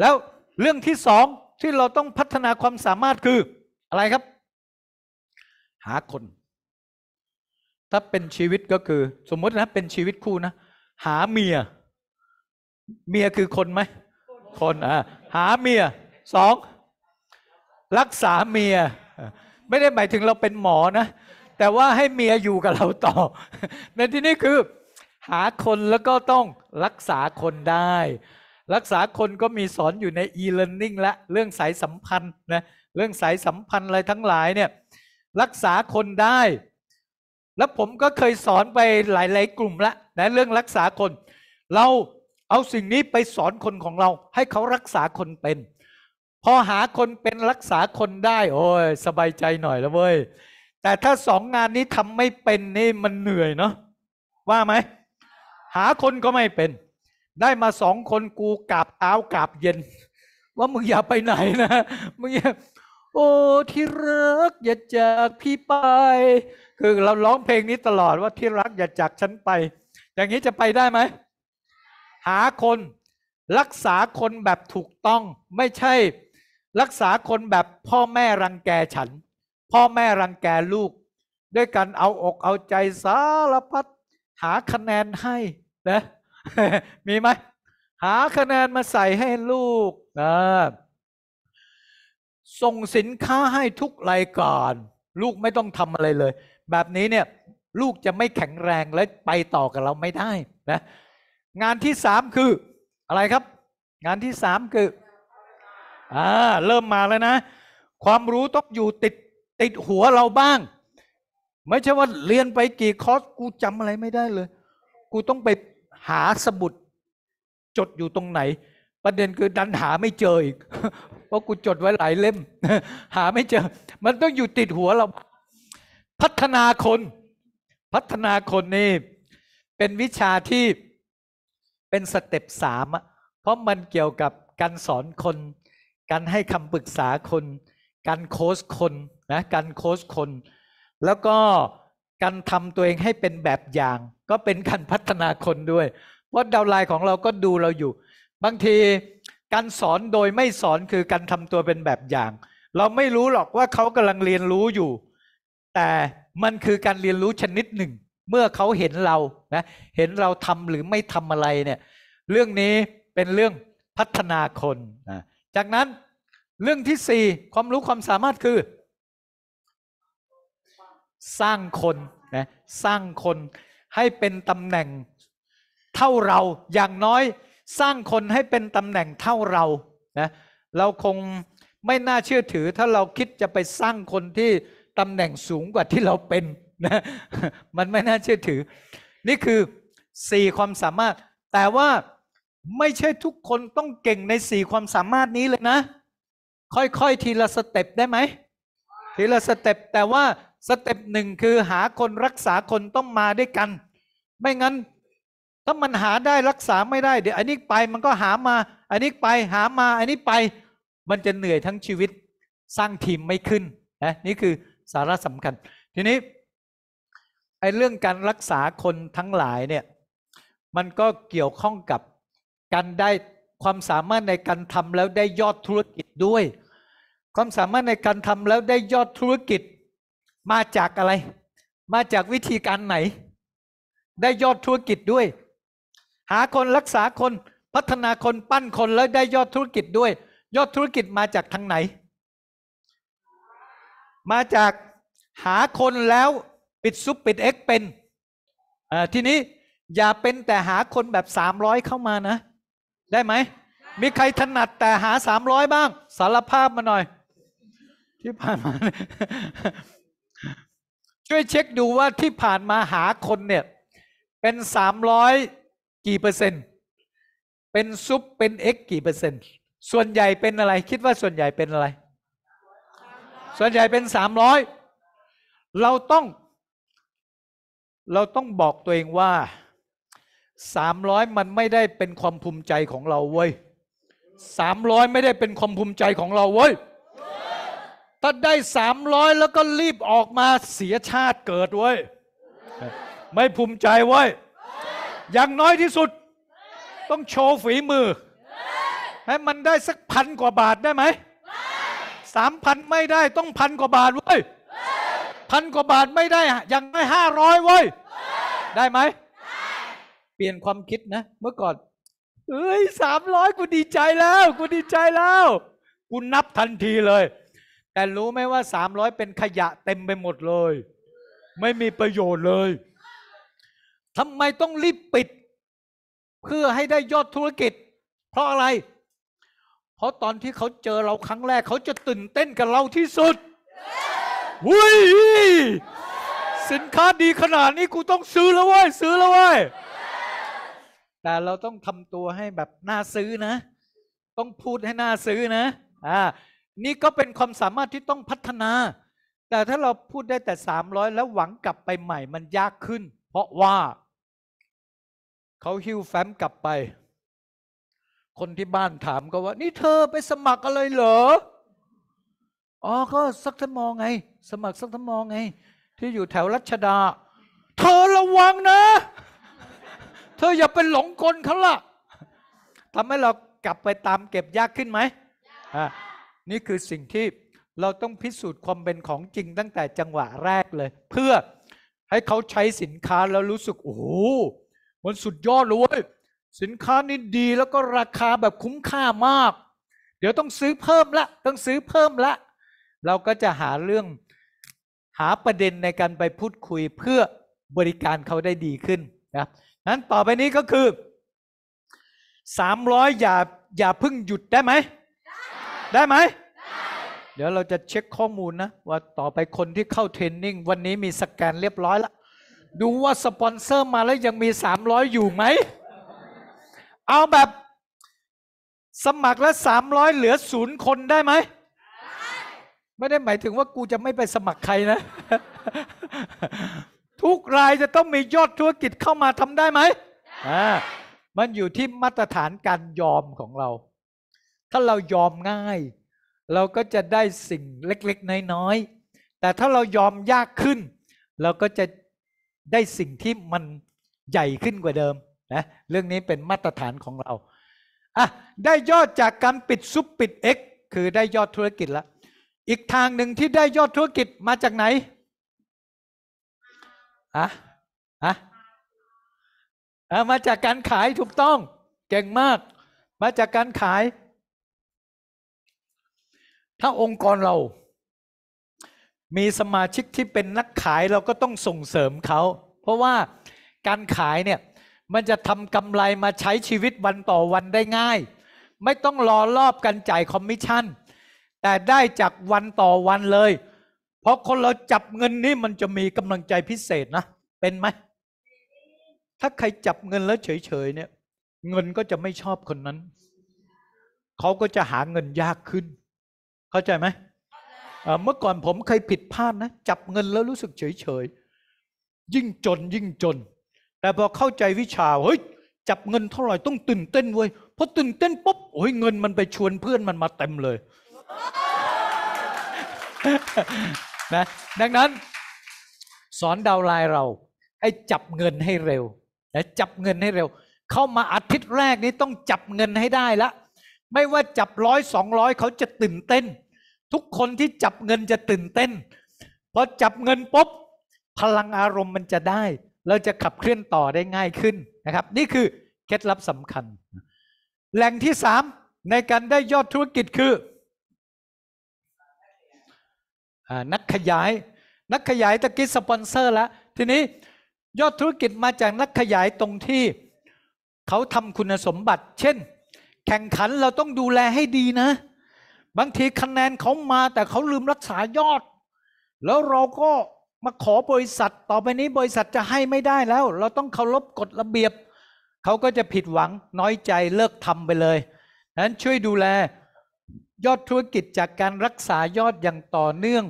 แล้วเรื่องที่สองที่เราต้องพัฒนาความสามารถคือ อะไรครับ หาคน ถ้าเป็นชีวิตก็คือสมมตินะเป็นชีวิตคู่นะ หาเมีย เมียคือคนไหมคนอ่าหาเมีย สองรักษาเมีย ไม่ได้ หมายถึงเราเป็นหมอนะ แต่ว่าให้เมียอยู่กับเราต่อ ในที่นี้คือหาคนแล้วก็ต้องรักษาคนได้ รักษาคนก็มีสอนอยู่ใน e-learning และเรื่องสายสัมพันธ์นะเรื่องสายสัมพันธ์อะไรทั้งหลายเนี่ย รักษาคนได้ แล้วผมก็เคยสอนไปหลาย ๆ กลุ่มละนะเรื่องรักษาคน เราเอาสิ่งนี้ไปสอนคนของเรา ให้เขารักษาคนเป็น พอหาคนเป็นรักษาคนได้โอ้ยสบายใจหน่อยแล้วเว้ยแต่ถ้าสองงานนี้ทำไม่เป็นนี่มันเหนื่อยเนาะว่าไหมหาคนก็ไม่เป็น ได้มาสองคนกูกราบเท้ากราบเย็น ว่ามึงอย่าไปไหนนะ มึงอย่าโอ้ที่รักอย่าจากพี่ไป คือเราร้องเพลงนี้ตลอดว่าที่รักอย่าจากฉันไป อย่างนี้จะไปได้ไหมหาคน รักษาคนแบบถูกต้องไม่ใช่ รักษาคนแบบพ่อแม่รังแกฉัน พ่อแม่รังแกลูก ด้วยการเอาอกเอาใจสารพัดหาคะแนนให้นะมีไหมหาคะแนนมาใส่ให้ลูกนะส่งสินค้าให้ทุกรายการลูกไม่ต้องทำอะไรเลย แบบนี้เนี่ย ลูกจะไม่แข็งแรงและไปต่อกับเราไม่ได้นะ งานที่สามคือ อะไรครับ งานที่สามคืออ่าเริ่มมาแล้วนะ ความรู้ต้องอยู่ติด ติดหัวเราบ้าง ไม่ใช่ว่าเรียนไปกี่คอร์สกูจำอะไรไม่ได้เลย กูต้องไปหาสมุดจดอยู่ตรงไหน ประเด็นคือดันหาไม่เจออีกเพราะกูจดไว้หลายเล่มหาไม่เจอ มันต้องอยู่ติดหัวเรา พัฒนาคน พัฒนาคนนี่ เป็นวิชาที่ เป็นสเต็ปสามเพราะมันเกี่ยวกับการสอนคน การให้คำปรึกษาคน การโค้ชคนนะ การโค้ชคน แล้วก็การทำตัวเองให้เป็นแบบอย่าง็เป็นการพัฒนาคนด้วย ว่าดาวไลน์ของเราก็ดูเราอยู่ บางทีการสอนโดยไม่สอนคือการทำตัวเป็นแบบอย่าง เราไม่รู้หรอกว่าเขากำลังเรียนรู้อยู่ แต่มันคือการเรียนรู้ชนิดหนึ่ง เมื่อเขาเห็นเรานะเห็นเราทำหรือไม่ทำอะไรเนี่ยเรื่องนี้เป็นเรื่องพัฒนาคนนะจากนั้นเรื่องที่สี่ความรู้ความสามารถคือ สร้างคนนะสร้างคนให้เป็นตำแหน่งเท่าเราอย่างน้อย สร้างคนให้เป็นตำแหน่งเท่าเรานะเราคงไม่น่าเชื่อถือ ถ้าเราคิดจะไปสร้างคนที่ตำแหน่งสูงกว่าที่เราเป็นนะมันไม่น่าเชื่อถือนี่คือสี่ความสามารถ แต่ว่าไม่ใช่ทุกคนต้องเก่งในสี่ความสามารถนี้เลยนะ ค่อยๆทีละสเต็ป ได้ไหมทีละสเต็ป แต่ว่าสเต็ปหนึ่งคือหาคนรักษาคนต้องมาด้วยกัน ไม่งั้นถ้า มันหาได้รักษาไม่ได้ เดี๋ยวอันนี้ไปมันก็หามา อันนี้ไปหามา อันนี้ไปมันจะเหนื่อยทั้งชีวิตสร้างทีมไม่ขึ้นนะนี่คือสาระสำคัญ ทีนี้ไอ้เรื่องการรักษาคนทั้งหลายเนี่ยมันก็เกี่ยวข้องกับการได้ความสามารถในการทำแล้วได้ยอดธุรกิจด้วย ความสามารถในการทำแล้วได้ยอดธุรกิจมาจากอะไร มาจากวิธีการไหน ได้ยอดธุรกิจด้วย หาคนรักษาคนพัฒนาคนปั้นคนแล้วได้ยอดธุรกิจด้วย ยอดธุรกิจมาจากทางไหน มาจากหาคนแล้วปิดซุปปิดเอ็กเป็นทีนี้อย่าเป็นแต่หาคนแบบสามร้อยเข้ามานะ ได้ไหม มีใครถนัดแต่หาสามร้อยบ้าง สารภาพมาหน่อยที่ผ่านมาช่วยเช็คดูว่าที่ผ่านมาหาคนเนี่ย เป็นสามร้อยกี่เปอร์เซ็นต์เป็นซุปเป็นเอ็กกี่เปอร์เซ็นต์ส่วนใหญ่เป็นอะไรคิดว่าส่วนใหญ่เป็นอะไร ส่วนใหญ่เป็นสามร้อย เราต้อง เราต้องบอกตัวเองว่าสามร้อยมันไม่ได้เป็นความภูมิใจของเรา เว้ยสามร้อยไม่ได้เป็นความภูมิใจของเรา เว้ยถ้าได้สามร้อยแล้วก็รีบออกมาเสียชาติเกิดเว้ยไม่ภูมิใจเว้ยอย่างน้อยที่สุด ต้องโชว์ฝีมือให้มันได้สักพันกว่าบาทได้ไหมสามพันไม่ได้ต้องพันกว่าบาทเว้ยพันกว่าบาทไม่ได้อย่างน้อยห้าร้อยเว้ย ได้ไหมเปลี่ยนความคิดนะ เมื่อก่อน เอ้ยสามร้อยกูดีใจแล้ว กูดีใจแล้ว กูนับทันทีเลยแต่รู้ไหมว่าสามร้อยเป็นขยะเต็มไปหมดเลย ไม่มีประโยชน์เลยทำไมต้องรีบปิด เพื่อให้ได้ยอดธุรกิจ เพราะอะไร เพราะตอนที่เขาเจอเราครั้งแรก เขาจะตื่นเต้นกับเราที่สุดวุ้ยสินค้าดีขนาดนี้กูต้องซื้อแล้วเว้ยซื้อแล้วเว้ยแต่เราต้องทำตัวให้แบบน่าซื้อนะ ต้องพูดให้น่าซื้อนะอ่านี่ก็เป็นความสามารถที่ต้องพัฒนา แต่ถ้าเราพูดได้แต่สามร้อยแล้วหวังกลับไปใหม่มันยากขึ้น เพราะว่า เขาฮิวแฟ้มกลับไป คนที่บ้านถามก็ว่า นี่เธอไปสมัครอะไรเหรอ อ๋อ ก็สักทมองไง สมัครสักทมองไง ที่อยู่แถวรัชดา เธอระวังนะ เธออย่าเป็นหลงกลเขาล่ะ ทำให้เรากลับไปตามเก็บยากขึ้นไหมนี่คือสิ่งที่เราต้องพิสูจน์ความเป็นของจริงตั้งแต่จังหวะแรกเลย เพื่อให้เขาใช้สินค้าแล้วรู้สึกโอ้โหมันสุดยอดเลยสินค้านี่ดีแล้วก็ราคาแบบคุ้มค่ามาก เดี๋ยวต้องซื้อเพิ่ม ละ ต้องซื้อเพิ่มละเราก็จะหาเรื่องหาประเด็นในการไปพูดคุยเพื่อบริการเขาได้ดีขึ้นนะนั้นต่อไปนี้ก็คือ 300อย่าอย่าพึ่งหยุดได้ไหมได้ไหม เดี๋ยวเราจะเช็คข้อมูลนะว่าต่อไปคนที่เข้าเทรนนิ่งวันนี้มีสแกนเรียบร้อยแล้วดูว่าสปอนเซอร์มาแล้วยังมี 300อยู่ไหมเอาแบบ สมัครแล้ว300เหลือศูนย์คนได้ไหมไม่ได้หมายถึงว่ากูจะไม่ไปสมัครใครนะ ทุกรายจะต้องมียอดธุรกิจเข้ามาทำได้ไหมอ่ามันอยู่ที่มาตรฐานการยอมของเราถ้าเรายอมง่าย เราก็จะได้สิ่งเล็กๆน้อยๆแต่ถ้าเรายอมยากขึ้น เราก็จะได้สิ่งที่มันใหญ่ขึ้นกว่าเดิมนะเรื่องนี้เป็นมาตรฐานของเราอ่ะได้ยอดจากการปิดซุปปิด X คือได้ยอดธุรกิจละอีกทางหนึ่งที่ได้ยอดธุรกิจมาจากไหนอ่ะอ่ะมาจากการขายถูกต้องเก่งมาก มาจากการขายถ้าองค์กรเรา มีสมาชิกที่เป็นนักขายเราก็ต้องส่งเสริมเขา เพราะว่าการขายเนี่ย มันจะทำกำไรมาใช้ชีวิตวันต่อวันได้ง่าย ไม่ต้องรอรอบกันจ่ายคอมมิชชั่น แต่ได้จากวันต่อวันเลย เพราะคนเราจับเงินนี่มันจะมีกำลังใจพิเศษนะ เป็นไหม ถ้าใครจับเงินแล้วเฉยๆเนี่ย เงินก็จะไม่ชอบคนนั้น เขาก็จะหาเงินยากขึ้นเข้าใจไหมเมื่อก่อนผมเคยผิดพลาดนะ จับเงินแล้วรู้สึกเฉยเฉยยิ่งจนยิ่งจน แต่พอเข้าใจวิชาเฮ้ย จับเงินเท่าไหร่ต้องตื่นเต้นเว้ยพอตื่นเต้นปุ๊บโอ้ยเงินมันไปชวนเพื่อนมันมาเต็มเลยนะดังนั้นสอนดาวไลน์เราให้จับเงินให้เร็วนะจับเงินให้เร็ว เข้ามาอาทิตย์แรกนี้ต้องจับเงินให้ได้ละไม่ว่าจับร้อยสองร้อยเขาจะตื่นเต้น ทุกคนที่จับเงินจะตื่นเต้น พอจับเงินปุ๊บพลังอารมณ์มันจะได้เราจะขับเคลื่อนต่อได้ง่ายขึ้นนะครับ นี่คือเคล็ดลับสำคัญแหล่งที่สามในการได้ยอดธุรกิจคืออนักขยายนักขยายตะกี้สปอนเซอร์แล้วทีนี้ยอดธุรกิจมาจากนักขยายตรงที่เขาทำคุณสมบัติเช่นแข่งขันเราต้องดูแลให้ดีนะ บางทีคะแนนเขามาแต่เขาลืมรักษายอด แล้วเราก็มาขอบริษัทต่อไปนี้บริษัทจะให้ไม่ได้แล้ว เราต้องเคารพกฎระเบียบเขาก็จะผิดหวังน้อยใจเลิกทำไปเลยนั้นช่วยดูแล ยอดธุรกิจจากการรักษายอดอย่างต่อเนื่อง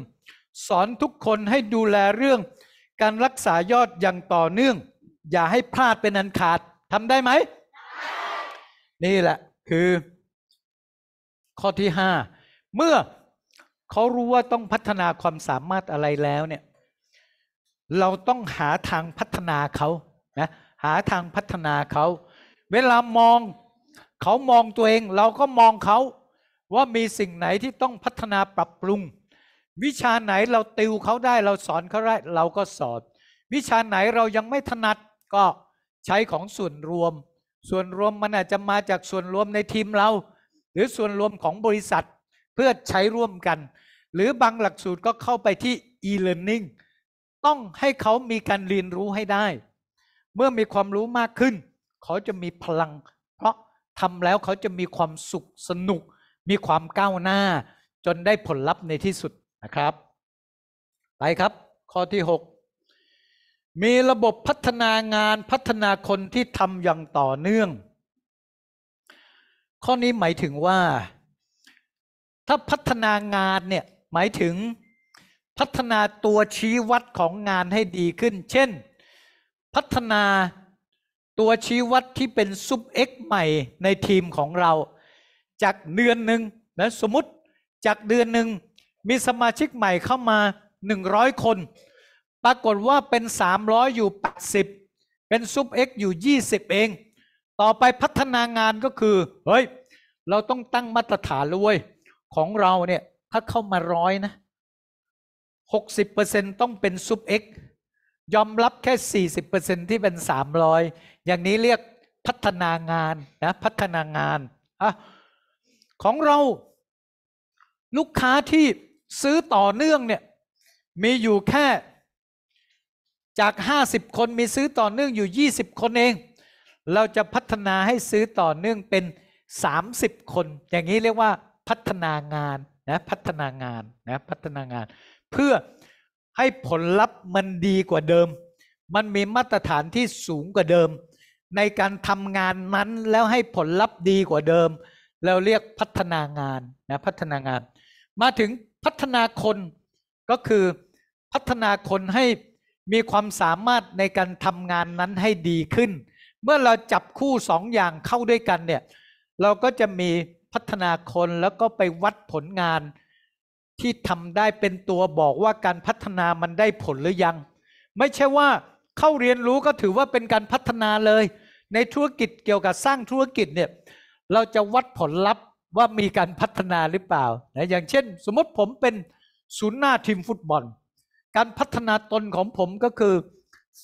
สอนทุกคนให้ดูแลเรื่อง การรักษายอดอย่างต่อเนื่อง อย่าให้พลาดเป็นอันขาดทำได้ไหมนี่แหละคือ ข้อที่ห้าเมื่อเขารู้ว่าต้องพัฒนาความสามารถอะไรแล้วเนี่ยเราต้องหาทางพัฒนาเขานะหาทางพัฒนาเขาเวลามองเขามองตัวเองเราก็มองเขาว่ามีสิ่งไหนที่ต้องพัฒนาปรับปรุง วิชาไหนเราติวเขาได้เราสอนเขาได้ เราก็สอน วิชาไหนเรายังไม่ถนัดก็ใช้ของส่วนรวมส่วนรวมมันอาจจะมาจากส่วนรวมในทีมเรา หรือส่วนรวมของบริษัท เพื่อใช้ร่วมกัน หรือบางหลักสูตรก็เข้าไปที่ e-learning ต้องให้เขามีการเรียนรู้ให้ได้ เมื่อมีความรู้มากขึ้น เขาจะมีพลัง เพราะทำแล้วเขาจะมีความสุขสนุก มีความก้าวหน้า จนได้ผลลัพธ์ในที่สุดนะครับ ไปครับ ข้อที่ 6มีระบบพัฒนางานพัฒนาคนที่ทำอย่างต่อเนื่อง ข้อนี้หมายถึงว่า ถ้าพัฒนางานเนี่ยหมายถึงพัฒนาตัวชี้วัดของงานให้ดีขึ้น เช่น พัฒนาตัวชี้วัดที่เป็นซุปเอ็กใหม่ในทีมของเรา จากเดือนหนึ่งนะสมมติจากเดือนหนึ่งมีสมาชิกใหม่เข้ามา100คนปรากฏว่าเป็น300อยู่80เป็นซุปเอ็กอยู่20เองต่อไปพัฒนางานก็คือ เฮ้ย เราต้องตั้งมาตรฐานเลย้ยของเราเนี่ยถ้าเข้ามาร้อยนะ60%ต้องเป็น ซุปเอ็กยอมรับแค่ 40%ที่เป็น300อย่างนี้เรียกพัฒนางานนะพัฒนางานอะของเรา ลูกค้าที่ซื้อต่อเนื่องเนี่ยมีอยู่แค่จาก 50 คนมีซื้อต่อเนื่องอยู่ 20 คน เอง เราจะพัฒนาให้ซื้อต่อเนื่องเป็น 30 คน อย่างนี้เรียกว่าพัฒนางานนะพัฒนางานนะพัฒนางาน เพื่อให้ผลลัพธ์มันดีกว่าเดิม มันมีมาตรฐานที่สูงกว่าเดิม ในการทำงานนั้นแล้วให้ผลลัพธ์ดีกว่าเดิมเราเรียกพัฒนางาน นะพัฒนางาน มาถึงพัฒนาคนก็คือพัฒนาคนให้มีความสามารถในการทำงานนั้นให้ดีขึ้น เมื่อเราจับคู่สองอย่างเข้าด้วยกันเนี่ยเราก็จะมีพัฒนาคนแล้วก็ไปวัดผลงานที่ทำได้เป็นตัวบอกว่าการพัฒนามันได้ผลหรือยัง ไม่ใช่ว่าเข้าเรียนรู้ก็ถือว่าเป็นการพัฒนาเลย ในธุรกิจเกี่ยวกับสร้างธุรกิจเนี่ยเราจะวัดผลลัพธ์ว่ามีการพัฒนาหรือเปล่านะอย่างเช่น สมมติผมเป็นศูนย์หน้าทีมฟุตบอลการพัฒนาตนของผมก็คือ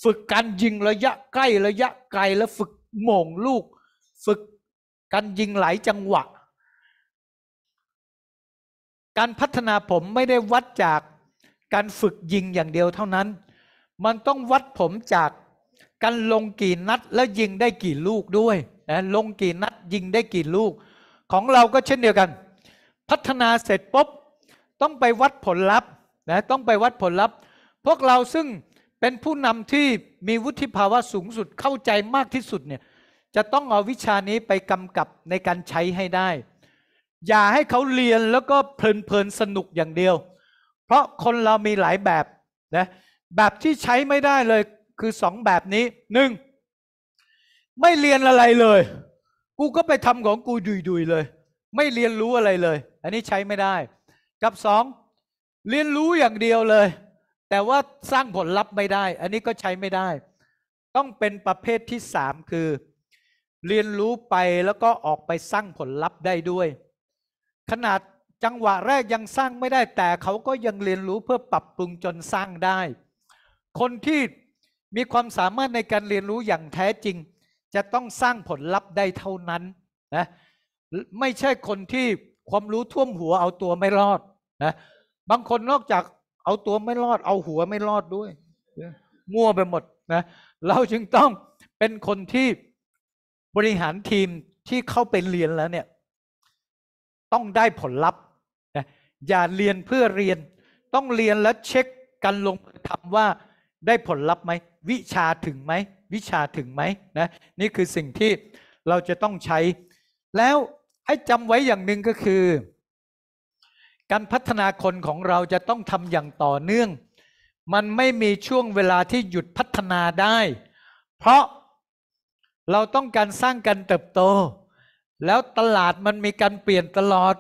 ฝึกการยิงระยะใกล้ระยะไกลและฝึกหม่งลูก ฝึกการยิงหลายจังหวะ การพัฒนาผมไม่ได้วัดจากการฝึกยิงอย่างเดียวเท่านั้น มันต้องวัดผมจากการลงกี่นัดและยิงได้กี่ลูกด้วยนะลงกี่นัดยิงได้กี่ลูก ของเราก็เช่นเดียวกัน พัฒนาเสร็จปุ๊บต้องไปวัดผลลัพธ์นะต้องไปวัดผลลัพธ์ พวกเราซึ่งเป็นผู้นำที่มีวุฒิภาวะสูงสุดเข้าใจมากที่สุดเนี่ยจะต้องเอาวิชานี้ไปกำกับในการใช้ให้ได้ อย่าให้เขาเรียนแล้วก็เพลินเพลินสนุกอย่างเดียว เพราะคนเรามีหลายแบบนะแบบที่ใช้ไม่ได้เลย คือสองแบบนี้หนึ่งไม่เรียนอะไรเลย กูก็ไปทำของกูดุยๆเลย ไม่เรียนรู้อะไรเลย อันนี้ใช้ไม่ได้ กับสองเรียนรู้อย่างเดียวเลย แต่ว่าสร้างผลลัพธ์ไม่ได้ อันนี้ก็ใช้ไม่ได้ ต้องเป็นประเภทที่สามคือเรียนรู้ไปแล้วก็ออกไปสร้างผลลัพธ์ได้ด้วย ขนาดจังหวะแรกยังสร้างไม่ได้ แต่เขาก็ยังเรียนรู้เพื่อปรับปรุงจนสร้างได้ คนที่มีความสามารถในการเรียนรู้อย่างแท้จริง จะต้องสร้างผลลัพธ์ได้เท่านั้นนะไม่ใช่คนที่ความรู้ท่วมหัวเอาตัวไม่รอดนะบางคนนอกจากเอาตัวไม่รอดเอาหัวไม่รอดด้วยมั่วไปหมด นะ เราจึงต้องเป็นคนที่บริหารทีมที่เข้าไปเรียนแล้ว เนี่ย ต้องได้ผลลัพธ์นะอย่าเรียนเพื่อเรียน ต้องเรียนแล้วเช็คกันลงทำว่าได้ผลลัพธ์ไหม วิชาถึงไหมวิชาถึงไหมนะนี่คือสิ่งที่เราจะต้องใช้แล้วให้จำไว้อย่างหนึ่งก็คือการพัฒนาคนของเราจะต้องทำอย่างต่อเนื่อง มันไม่มีช่วงเวลาที่หยุดพัฒนาได้ เพราะเราต้องการสร้างการเติบโต แล้วตลาดมันมีการเปลี่ยนตลอด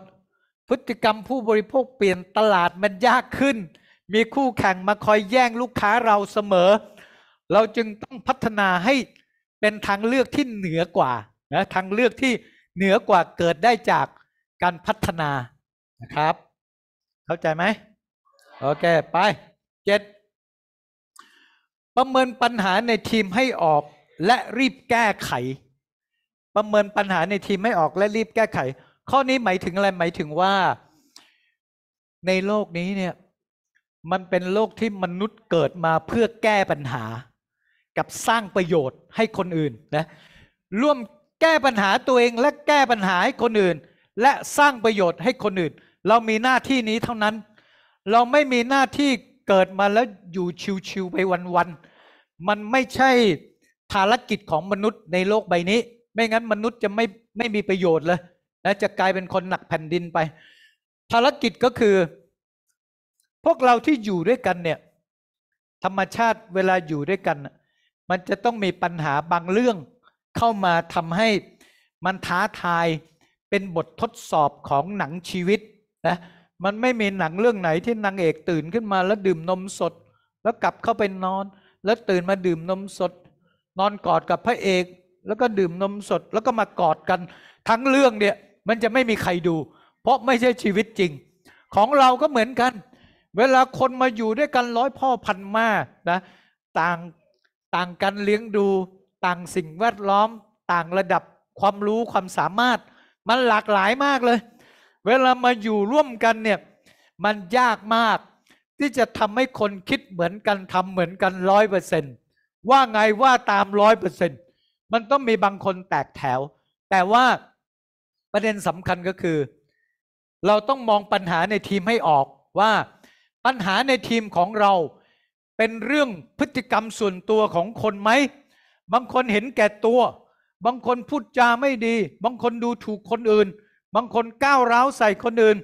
พฤติกรรมผู้บริโภคเปลี่ยนตลาดมันยากขึ้น มีคู่แข่งมาคอยแย่งลูกค้าเราเสมอ เราจึงต้องพัฒนาให้เป็นทางเลือกที่เหนือกว่านะทางเลือกที่เหนือกว่าเกิดได้จากการพัฒนา นะครับเข้าใจไหมโอเค ไปเจ็ดประเมินปัญหาในทีมให้ออก และรีบแก้ไข ประเมินปัญหาในทีมให้ออกและรีบแก้ไข ข้อนี้หมายถึงอะไรหมายถึงว่า ในโลกนี้เนี่ย มันเป็นโลกที่มนุษย์เกิดมาเพื่อแก้ปัญหา กับสร้างประโยชน์ให้คนอื่นนะร่วมแก้ปัญหาตัวเอง และแก้ปัญหา ให้ คนอื่น และสร้างประโยชน์ให้คนอื่นเรามีหน้าที่นี้เท่านั้น เราไม่มีหน้าที่เกิดมาแล้วอยู่ชิวๆไปวันๆ มันไม่ใช่ภารกิจของมนุษย์ในโลกใบนี้ ไม่งั้นมนุษย์จะไม่ไม่มีประโยชน์เลย และจะกลายเป็นคนหนักแผ่นดินไปภารกิจก็คือ พวกเราที่อยู่ด้วยกันเนี่ย ธรรมชาติเวลาอยู่ด้วยกัน มันจะต้องมีปัญหาบางเรื่องเข้ามาทำให้มันท้าทาย เป็นบททดสอบของหนังชีวิตนะมันไม่มีหนังเรื่องไหนที่นางเอกตื่นขึ้นมา แล้วดื่มนมสด แล้วกลับเข้าไปนอน แล้วตื่นมาดื่มนมสด นอนกอดกับพระเอกแล้วก็ดื่มนมสด แล้วก็มากอดกันทั้งเรื่องเนี่ยมันจะไม่มีใครดูเพราะไม่ใช่ชีวิตจริง ของเราก็เหมือนกัน เวลาคนมาอยู่ด้วยกันร้อยพ่อพันมานะต่างต่างกันเลี้ยงดู ต่างสิ่งแวดล้อมต่างระดับความรู้ความสามารถมันหลากหลายมากเลยเวลามาอยู่ร่วมกันเนี่ย มันยากมากที่จะทำให้คนคิดเหมือนกันทำเหมือนกันร้อยเปอร์เซนว่าไงว่าตามร้อยเปอร์เซนมันต้องมีบางคนแตกแถว แต่ว่าประเด็นสำคัญก็คือ เราต้องมองปัญหาในทีมให้ออกว่าปัญหาในทีมของเรา เป็นเรื่องพฤติกรรมส่วนตัวของคนไหมบางคนเห็นแก่ตัว บางคนพูดจาไม่ดี บางคนดูถูกคนอื่นบางคนก้าวร้าวใส่คนอื่น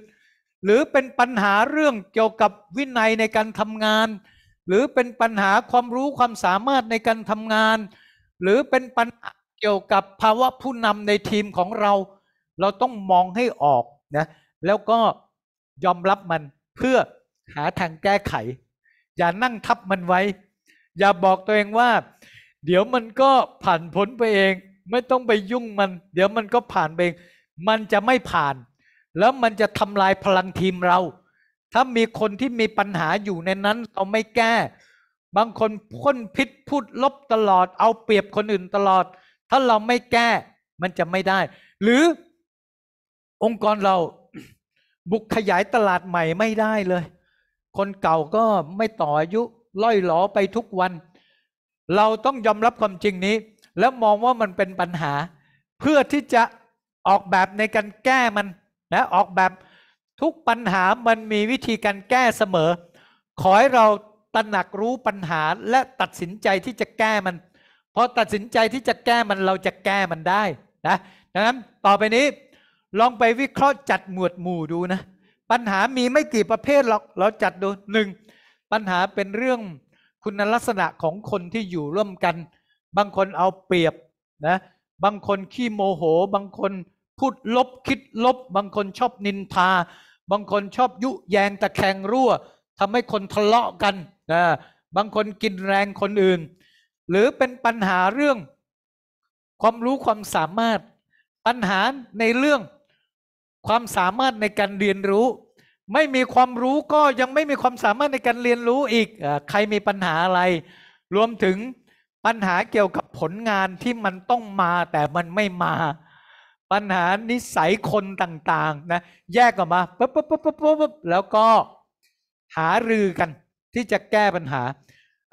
หรือเป็นปัญหาเรื่องเกี่ยวกับวินัยในการทำงาน หรือเป็นปัญหาความรู้ความสามารถในการทำงาน หรือเป็นปัญหาเกี่ยวกับภาวะผู้นำในทีมของเรา เราต้องมองให้ออกนะแล้วก็ยอมรับมันเพื่อหาทางแก้ไข อย่านั่งทับมันไว้ อย่าบอกตัวเองว่า เดี๋ยวมันก็ผ่านพ้นไปเอง ไม่ต้องไปยุ่งมัน เดี๋ยวมันก็ผ่านไปเองมันจะไม่ผ่านแล้วมันจะทำลายพลังทีมเรา ถ้ามีคนที่มีปัญหาอยู่ในนั้นเราไม่แก้ บางคนพ่นพิษพูด ลบตลอด เอาเปรียบคนอื่นตลอด ถ้าเราไม่แก้ มันจะไม่ได้ หรือ องค์กรเราบุกขยายตลาดใหม่ไม่ได้เลย คนเก่าก็ไม่ต่ออายุล่อยหลอไปทุกวัน เราต้องยอมรับความจริงนี้ แล้วมองว่ามันเป็นปัญหา เพื่อที่จะออกแบบในการแก้มันนะออกแบบทุกปัญหามันมีวิธีการแก้เสมอ ขอให้เราตระหนักรู้ปัญหาและตัดสินใจที่จะแก้มันพอตัดสินใจที่จะแก้มันเราจะแก้มันได้นะดังนั้นต่อไปนี้ลองไปวิเคราะห์จัดหมวดหมู่ดูนะปัญหามีไม่กี่ประเภทหรอกเราจัดดูหนึ่งปัญหาเป็นเรื่องคุณลักษณะของคนที่อยู่ร่วมกัน บางคนเอาเปรียบนะบางคนขี้โมโห บางคนพูดลบคิดลบบางคนชอบนินทาบางคนชอบยุแยงตะแคงรั่วทำให้คนทะเลาะกันนะบางคนกินแรงคนอื่น หรือเป็นปัญหาเรื่อง ความรู้ความสามารถปัญหาในเรื่อง ความสามารถในการเรียนรู้ ไม่มีความรู้ก็ยังไม่มีความสามารถในการเรียนรู้อีกใครมีปัญหาอะไร รวมถึงปัญหาเกี่ยวกับผลงานที่มันต้องมาแต่มันไม่มาปัญหานิสัยคนต่างๆนะแยกออกมาปุ๊บปุ๊บปุ๊บปุ๊บปุ๊บแล้วก็หารือกันที่จะแก้ปัญหา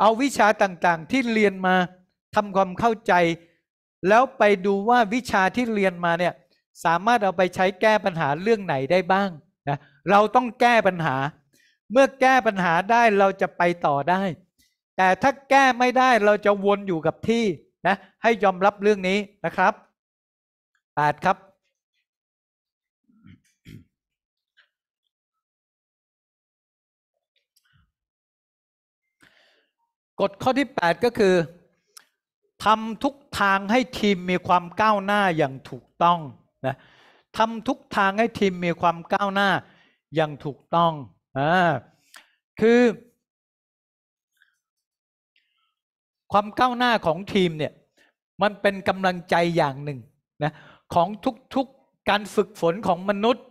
เอาวิชาต่างๆ ที่เรียนมาทำความเข้าใจ แล้วไปดูว่าวิชาที่เรียนมาเนี่ย สามารถเอาไปใช้แก้ปัญหาเรื่องไหนได้บ้างนะเราต้องแก้ปัญหา เมื่อแก้ปัญหาได้เราจะไปต่อได้ แต่ถ้าแก้ไม่ได้เราจะวนอยู่กับที่นะ ให้ยอมรับเรื่องนี้นะครับ8ครับกฎข้อที่ 8 ก็คือทำทุกทางให้ทีมมีความก้าวหน้าอย่างถูกต้องนะทำทุกทางให้ทีมมีความก้าวหน้าอย่างถูกต้องอ่าคือ ความก้าวหน้าของทีมเนี่ยมันเป็นกำลังใจอย่างหนึ่งนะของทุกๆการฝึกฝนของมนุษย์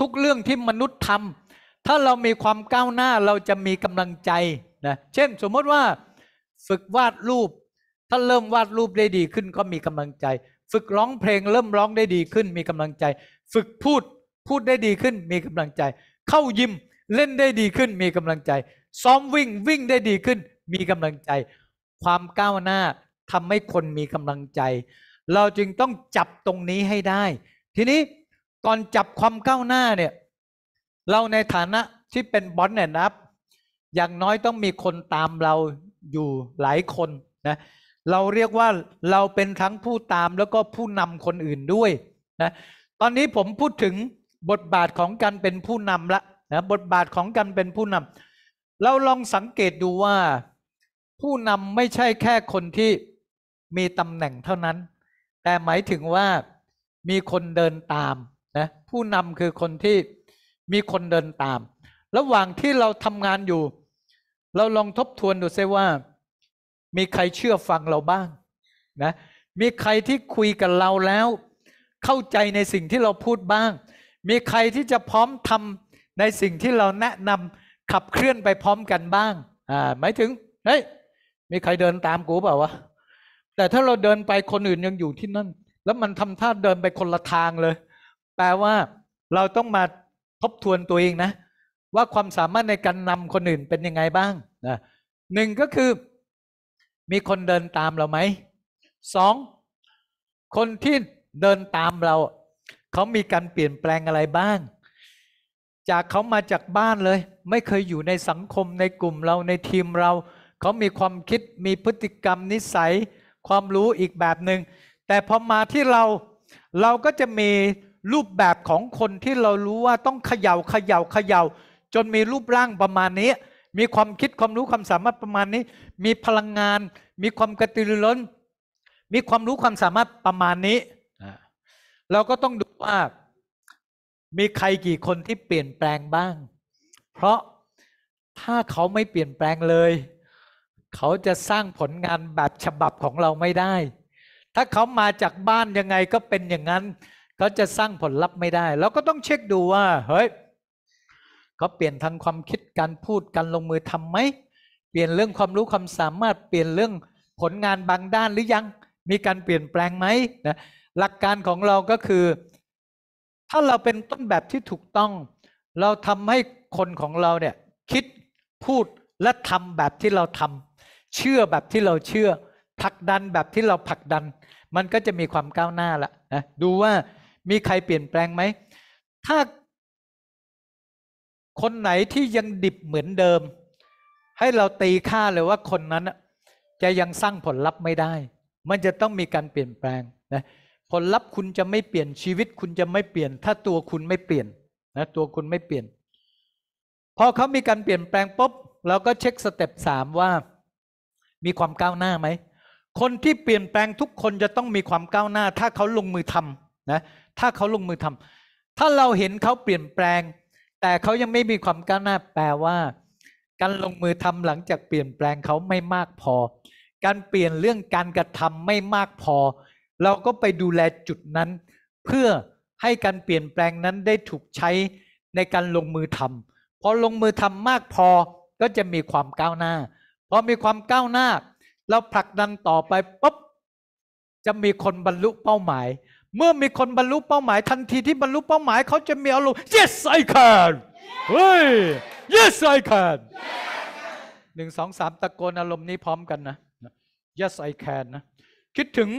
ทุกๆ เรื่องที่มนุษย์ทำถ้าเรามีความก้าวหน้าเราจะมีกำลังใจนะเช่น สมมติว่าฝึกวาดรูป ถ้าเริ่มวาดรูปได้ดีขึ้นก็มีกำลังใจ ฝึกร้องเพลงเริ่มร้องได้ดีขึ้น มีกำลังใจ ฝึกพูดพูดได้ดีขึ้นมีกำลังใจ เข้ายิมเล่นได้ดีขึ้นมีกำลังใจซ้อมวิ่งวิ่งได้ดีขึ้น มีกำลังใจ ความก้าวหน้าทำให้คนมีกำลังใจเราจึงต้องจับตรงนี้ให้ได้ ทีนี้ก่อนจับความก้าวหน้าเนี่ย เราในฐานะที่เป็นบอนแอนด์อัพอย่างน้อยต้องมีคนตามเราอยู่หลายคนนะเราเรียกว่าเราเป็นทั้งผู้ตามแล้วก็ผู้นำคนอื่นด้วยนะตอนนี้ผมพูดถึงบทบาทของการเป็นผู้นำละนะบทบาทของการเป็นผู้นำเราลองสังเกตดูว่าผู้นำไม่ใช่แค่คนที่มีตำแหน่งเท่านั้นแต่หมายถึงว่ามีคนเดินตามนะผู้นำคือคนที่มีคนเดินตาม ระหว่างที่เราทำงานอยู่ เราลองทบทวนดูซิว่า มีใครเชื่อฟังเราบ้างนะมีใครที่คุยกับเราแล้ว เข้าใจในสิ่งที่เราพูดบ้าง มีใครที่จะพร้อมทำในสิ่งที่เราแนะนำขับเคลื่อนไปพร้อมกันบ้างอ่าหมายถึงเฮ้ย มีใครเดินตามกูเปล่าวะแต่ถ้าเราเดินไปคนอื่นยังอยู่ที่นั่น แล้วมันทำท่าเดินไปคนละทางเลย แปลว่า เราต้องมาทบทวนตัวเองนะ ว่าความสามารถในการนำคนอื่นเป็นยังไงบ้างนะหนึ่งก็คือ มีคนเดินตามเราไหมสองคนที่เดินตามเราเขามีการเปลี่ยนแปลงอะไรบ้าง จากเขามาจากบ้านเลย ไม่เคยอยู่ในสังคมในกลุ่มเราในทีมเราเขามีความคิดมีพฤติกรรมนิสัยความรู้อีกแบบหนึง่ง แต่พอมาที่เราเราก็จะมีรูปแบบของคนที่เรารู้ว่าต้องเขยา่าเขยา่าเขยา่า จนมีรูปร่างประมาณนี้ มีความคิดความรู้ความสามารถประมาณนี้ มีพลังงาน มีความกระตือรือร้น มีความรู้ความสามารถประมาณนี้ เราก็ต้องดูว่า มีใครกี่คนที่เปลี่ยนแปลงบ้าง เพราะถ้าเขาไม่เปลี่ยนแปลงเลยเขาจะสร้างผลงานแบบฉบับของเราไม่ได้ ถ้าเขามาจากบ้านยังไงก็เป็นอย่างนั้น เขาจะสร้างผลลัพธ์ไม่ได้เราก็ต้องเช็คดูว่า เฮ้ยเขาเปลี่ยนทางความคิดการพูดการลงมือทำไหม เปลี่ยนเรื่องความรู้ความสามารถ เปลี่ยนเรื่องผลงานบางด้านหรือยัง มีการเปลี่ยนแปลงไหมนะหลักการของเราก็คือ ถ้าเราเป็นต้นแบบที่ถูกต้อง เราทำให้คนของเราเนี่ยคิดพูดและทำแบบที่เราทำเชื่อแบบที่เราเชื่อผลักดันแบบที่เราผลักดัน มันก็จะมีความก้าวหน้าละนะดูว่ามีใครเปลี่ยนแปลงไหมถ้า คนไหนที่ยังดิบเหมือนเดิม ให้เราตีค่าเลยว่าคนนั้นจะยังสร้างผลลัพธ์ไม่ได้ มันจะต้องมีการเปลี่ยนแปลงนะผลลัพธ์คุณจะไม่เปลี่ยนชีวิตคุณจะไม่เปลี่ยน ถ้าตัวคุณไม่เปลี่ยนนะตัวคุณไม่เปลี่ยน พอเขามีการเปลี่ยนแปลงปุ๊บเราก็เช็คสเต็ปสามว่ามีความก้าวหน้าไหม คนที่เปลี่ยนแปลงทุกคนจะต้องมีความก้าวหน้า ถ้าเขาลงมือทำนะ ถ้าเขาลงมือทำถ้าเราเห็นเขาเปลี่ยนแปลง แต่เขายังไม่มีความก้าวหน้าแปลว่า การลงมือทำหลังจากเปลี่ยนแปลงเขาไม่มากพอ การเปลี่ยนเรื่องการกระทำไม่มากพอ เราก็ไปดูแลจุดนั้น เพื่อให้การเปลี่ยนแปลงนั้นได้ถูกใช้ในการลงมือทำพอลงมือทำมากพอก็จะมีความก้าวหน้าพอมีความก้าวหน้า เราผลักดันต่อไปปุ๊บจะมีคนบรรลุเป้าหมาย เมื่อมีคนบรรลุเป้าหมายทันทีที่บรรลุเป้าหมายเขาจะมีอารมณ์ yes I can เฮ้ย yes I can หนึ่งสองสามตะโกนอารมณ์นี้พร้อมกันนะ yes I can นะคิดถึง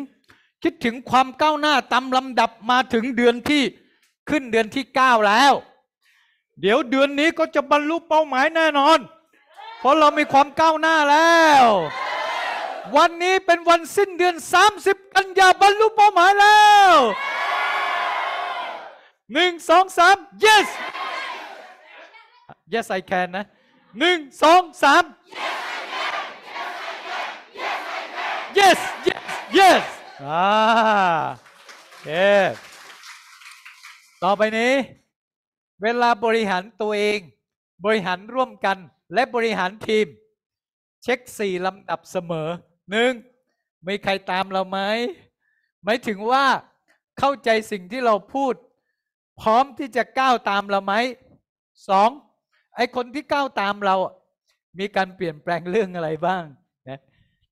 คิดถึงความก้าวหน้าตามลำดับมาถึงเดือนที่ขึ้นเดือนที่เก้าแล้ว เดี๋ยวเดือนนี้ก็จะบรรลุเป้าหมายแน่นอนเพราะเรามีความก้าวหน้าแล้ว วันนี้เป็นวันสิ้นเดือน 30 กันยาบรรลุเป้าหมายแล้ว 1 2 3 yes yes I can นะ1น3 yes yes yes อ่าเคต่อไปนี้ เวลาบริหารตัวเองบริหารร่วมกันและบริหารทีม เช็คสี่ลำดับเสมอหนึ่งมีใครตามเราไหมหมายถึงว่าเข้าใจสิ่งที่เราพูด พร้อมที่จะก้าวตามเราไหมสองไอคนที่ก้าวตามเรา มีการเปลี่ยนแปลงเรื่องอะไรบ้างนะ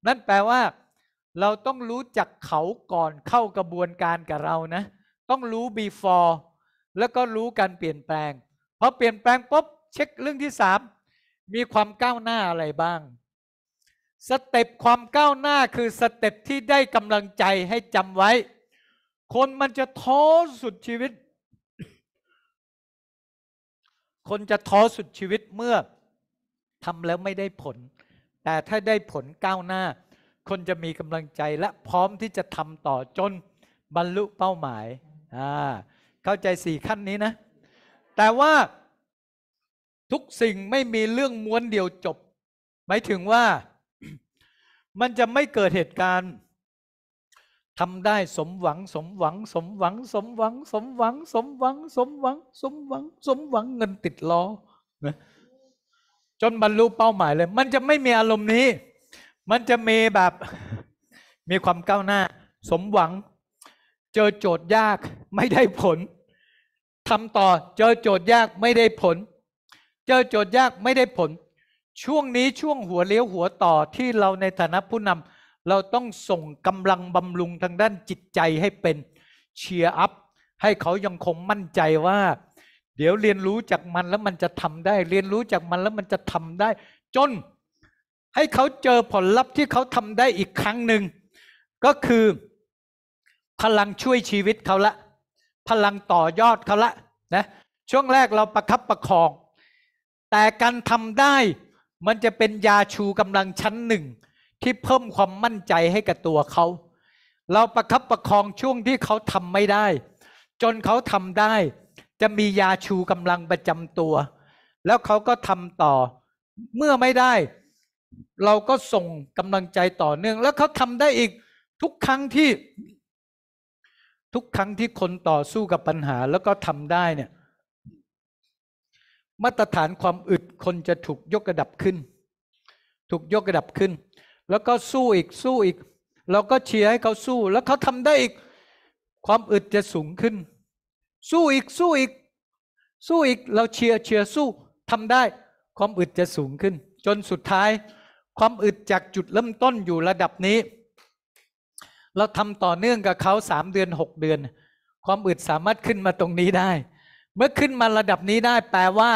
นั่นแปลว่า เราต้องรู้จักเขาก่อนเข้ากระบวนการกับเรานะต้องรู้ before แล้วก็รู้การเปลี่ยนแปลงพอเปลี่ยนแปลงปุ๊บ เช็คเรื่องที่สามมีความก้าวหน้าอะไรบ้าง สเต็ปความก้าวหน้าคือสเต็ปที่ได้กำลังใจให้จำไว้ คนมันจะท้อสุดชีวิต คนจะท้อสุดชีวิตเมื่อทำแล้วไม่ได้ผล แต่ถ้าได้ผลก้าวหน้า คนจะมีกำลังใจและพร้อมที่จะทำต่อจนบรรลุเป้าหมายอ่าเข้าใจสี่ขั้นนี้นะ แต่ว่าทุกสิ่งไม่มีเรื่องม้วนเดียวจบ หมายถึงว่ามันจะไม่เกิดเหตุการณ์ทำได้สมหวังสมหวัง สมหวัง สมหวัง สมหวังสมหวังสมหวัง สมหวัง สมหวังเงินติดล้อจนบรรลุเป้าหมายเลย มันจะไม่มีอารมณ์นี้ มันจะมีแบบมีความก้าวหน้า สมหวัง เจอโจทย์ยากไม่ได้ผลทำต่อเจอโจทย์ยากไม่ได้ผลเจอโจทย์ยากไม่ได้ผล ช่วงนี้ช่วงหัวเลี้ยวหัวต่อที่เราในฐานะผู้นำเราต้องส่งกำลังบำรุงทางด้านจิตใจให้เป็นเชียร์อัพ ให้เขายังคงมั่นใจว่า เดี๋ยวเรียนรู้จากมันแล้วมันจะทำได้ เรียนรู้จากมันแล้วมันจะทำได้ จน ให้เขาเจอผลลัพธ์ที่เขาทำได้อีกครั้งหนึ่งก็คือ พลังช่วยชีวิตเขาละพลังต่อยอดเขาละนะช่วงแรกเราประคับประคองแต่การทำได้ มันจะเป็นยาชูกำลังชั้นหนึ่ง ที่เพิ่มความมั่นใจให้กับตัวเขา เราประคับประคองช่วงที่เขาทำไม่ได้ จนเขาทำได้ จะมียาชูกำลังประจำตัว แล้วเขาก็ทำต่อเมื่อไม่ได้ เราก็ส่งกำลังใจต่อเนื่อง แล้วเขาทำได้อีกทุกครั้งที่ ทุกครั้งที่คนต่อสู้กับปัญหาแล้วก็ทำได้เนี่ยมาตรฐานความอึดคนจะถูกยกระดับขึ้น ถูกยกระดับขึ้น แล้วก็สู้อีกสู้อีก เราก็เชียร์ให้เขาสู้ แล้วเขาทำได้อีก ความอึดจะสูงขึ้น สู้อีกสู้อีก สู้อีก เราเชียร์เชียร์สู้ทำได้ ความอึดจะสูงขึ้น จนสุดท้าย ความอึดจากจุดเริ่มต้นอยู่ระดับนี้ เราทำต่อเนื่องกับเขาสามเดือนหกเดือน ความอึดสามารถขึ้นมาตรงนี้ได้เมื่อขึ้นมาระดับนี้ได้ แปลว่า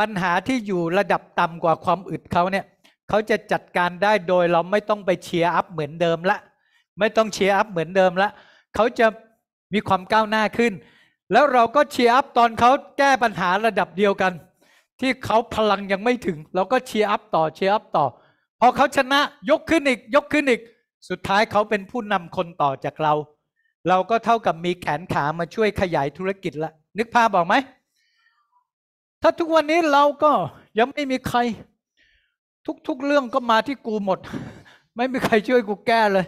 ปัญหาที่อยู่ระดับต่ำกว่าความอึดเขาเนี่ยเขาจะจัดการได้โดยเราไม่ต้องไปเชียร์อัพเหมือนเดิมละไม่ต้องเชียร์อัพเหมือนเดิมละเขาจะมีความก้าวหน้าขึ้น แล้วเราก็เชียร์อัพตอนเขาแก้ปัญหาระดับเดียวกัน ที่เขาพลังยังไม่ถึง เราก็เชียร์อัพต่อเชียร์อัพต่อ พอเขาชนะยกขึ้นอีกยกขึ้นอีก สุดท้ายเขาเป็นผู้นำคนต่อจากเรา เราก็เท่ากับมีแขนขามาช่วยขยายธุรกิจละนึกภาพออกไหม ถ้าทุกวันนี้เราก็ยังไม่มีใครทุกๆเรื่องก็มาที่กูหมด ไม่มีใครช่วยกูแก้เลย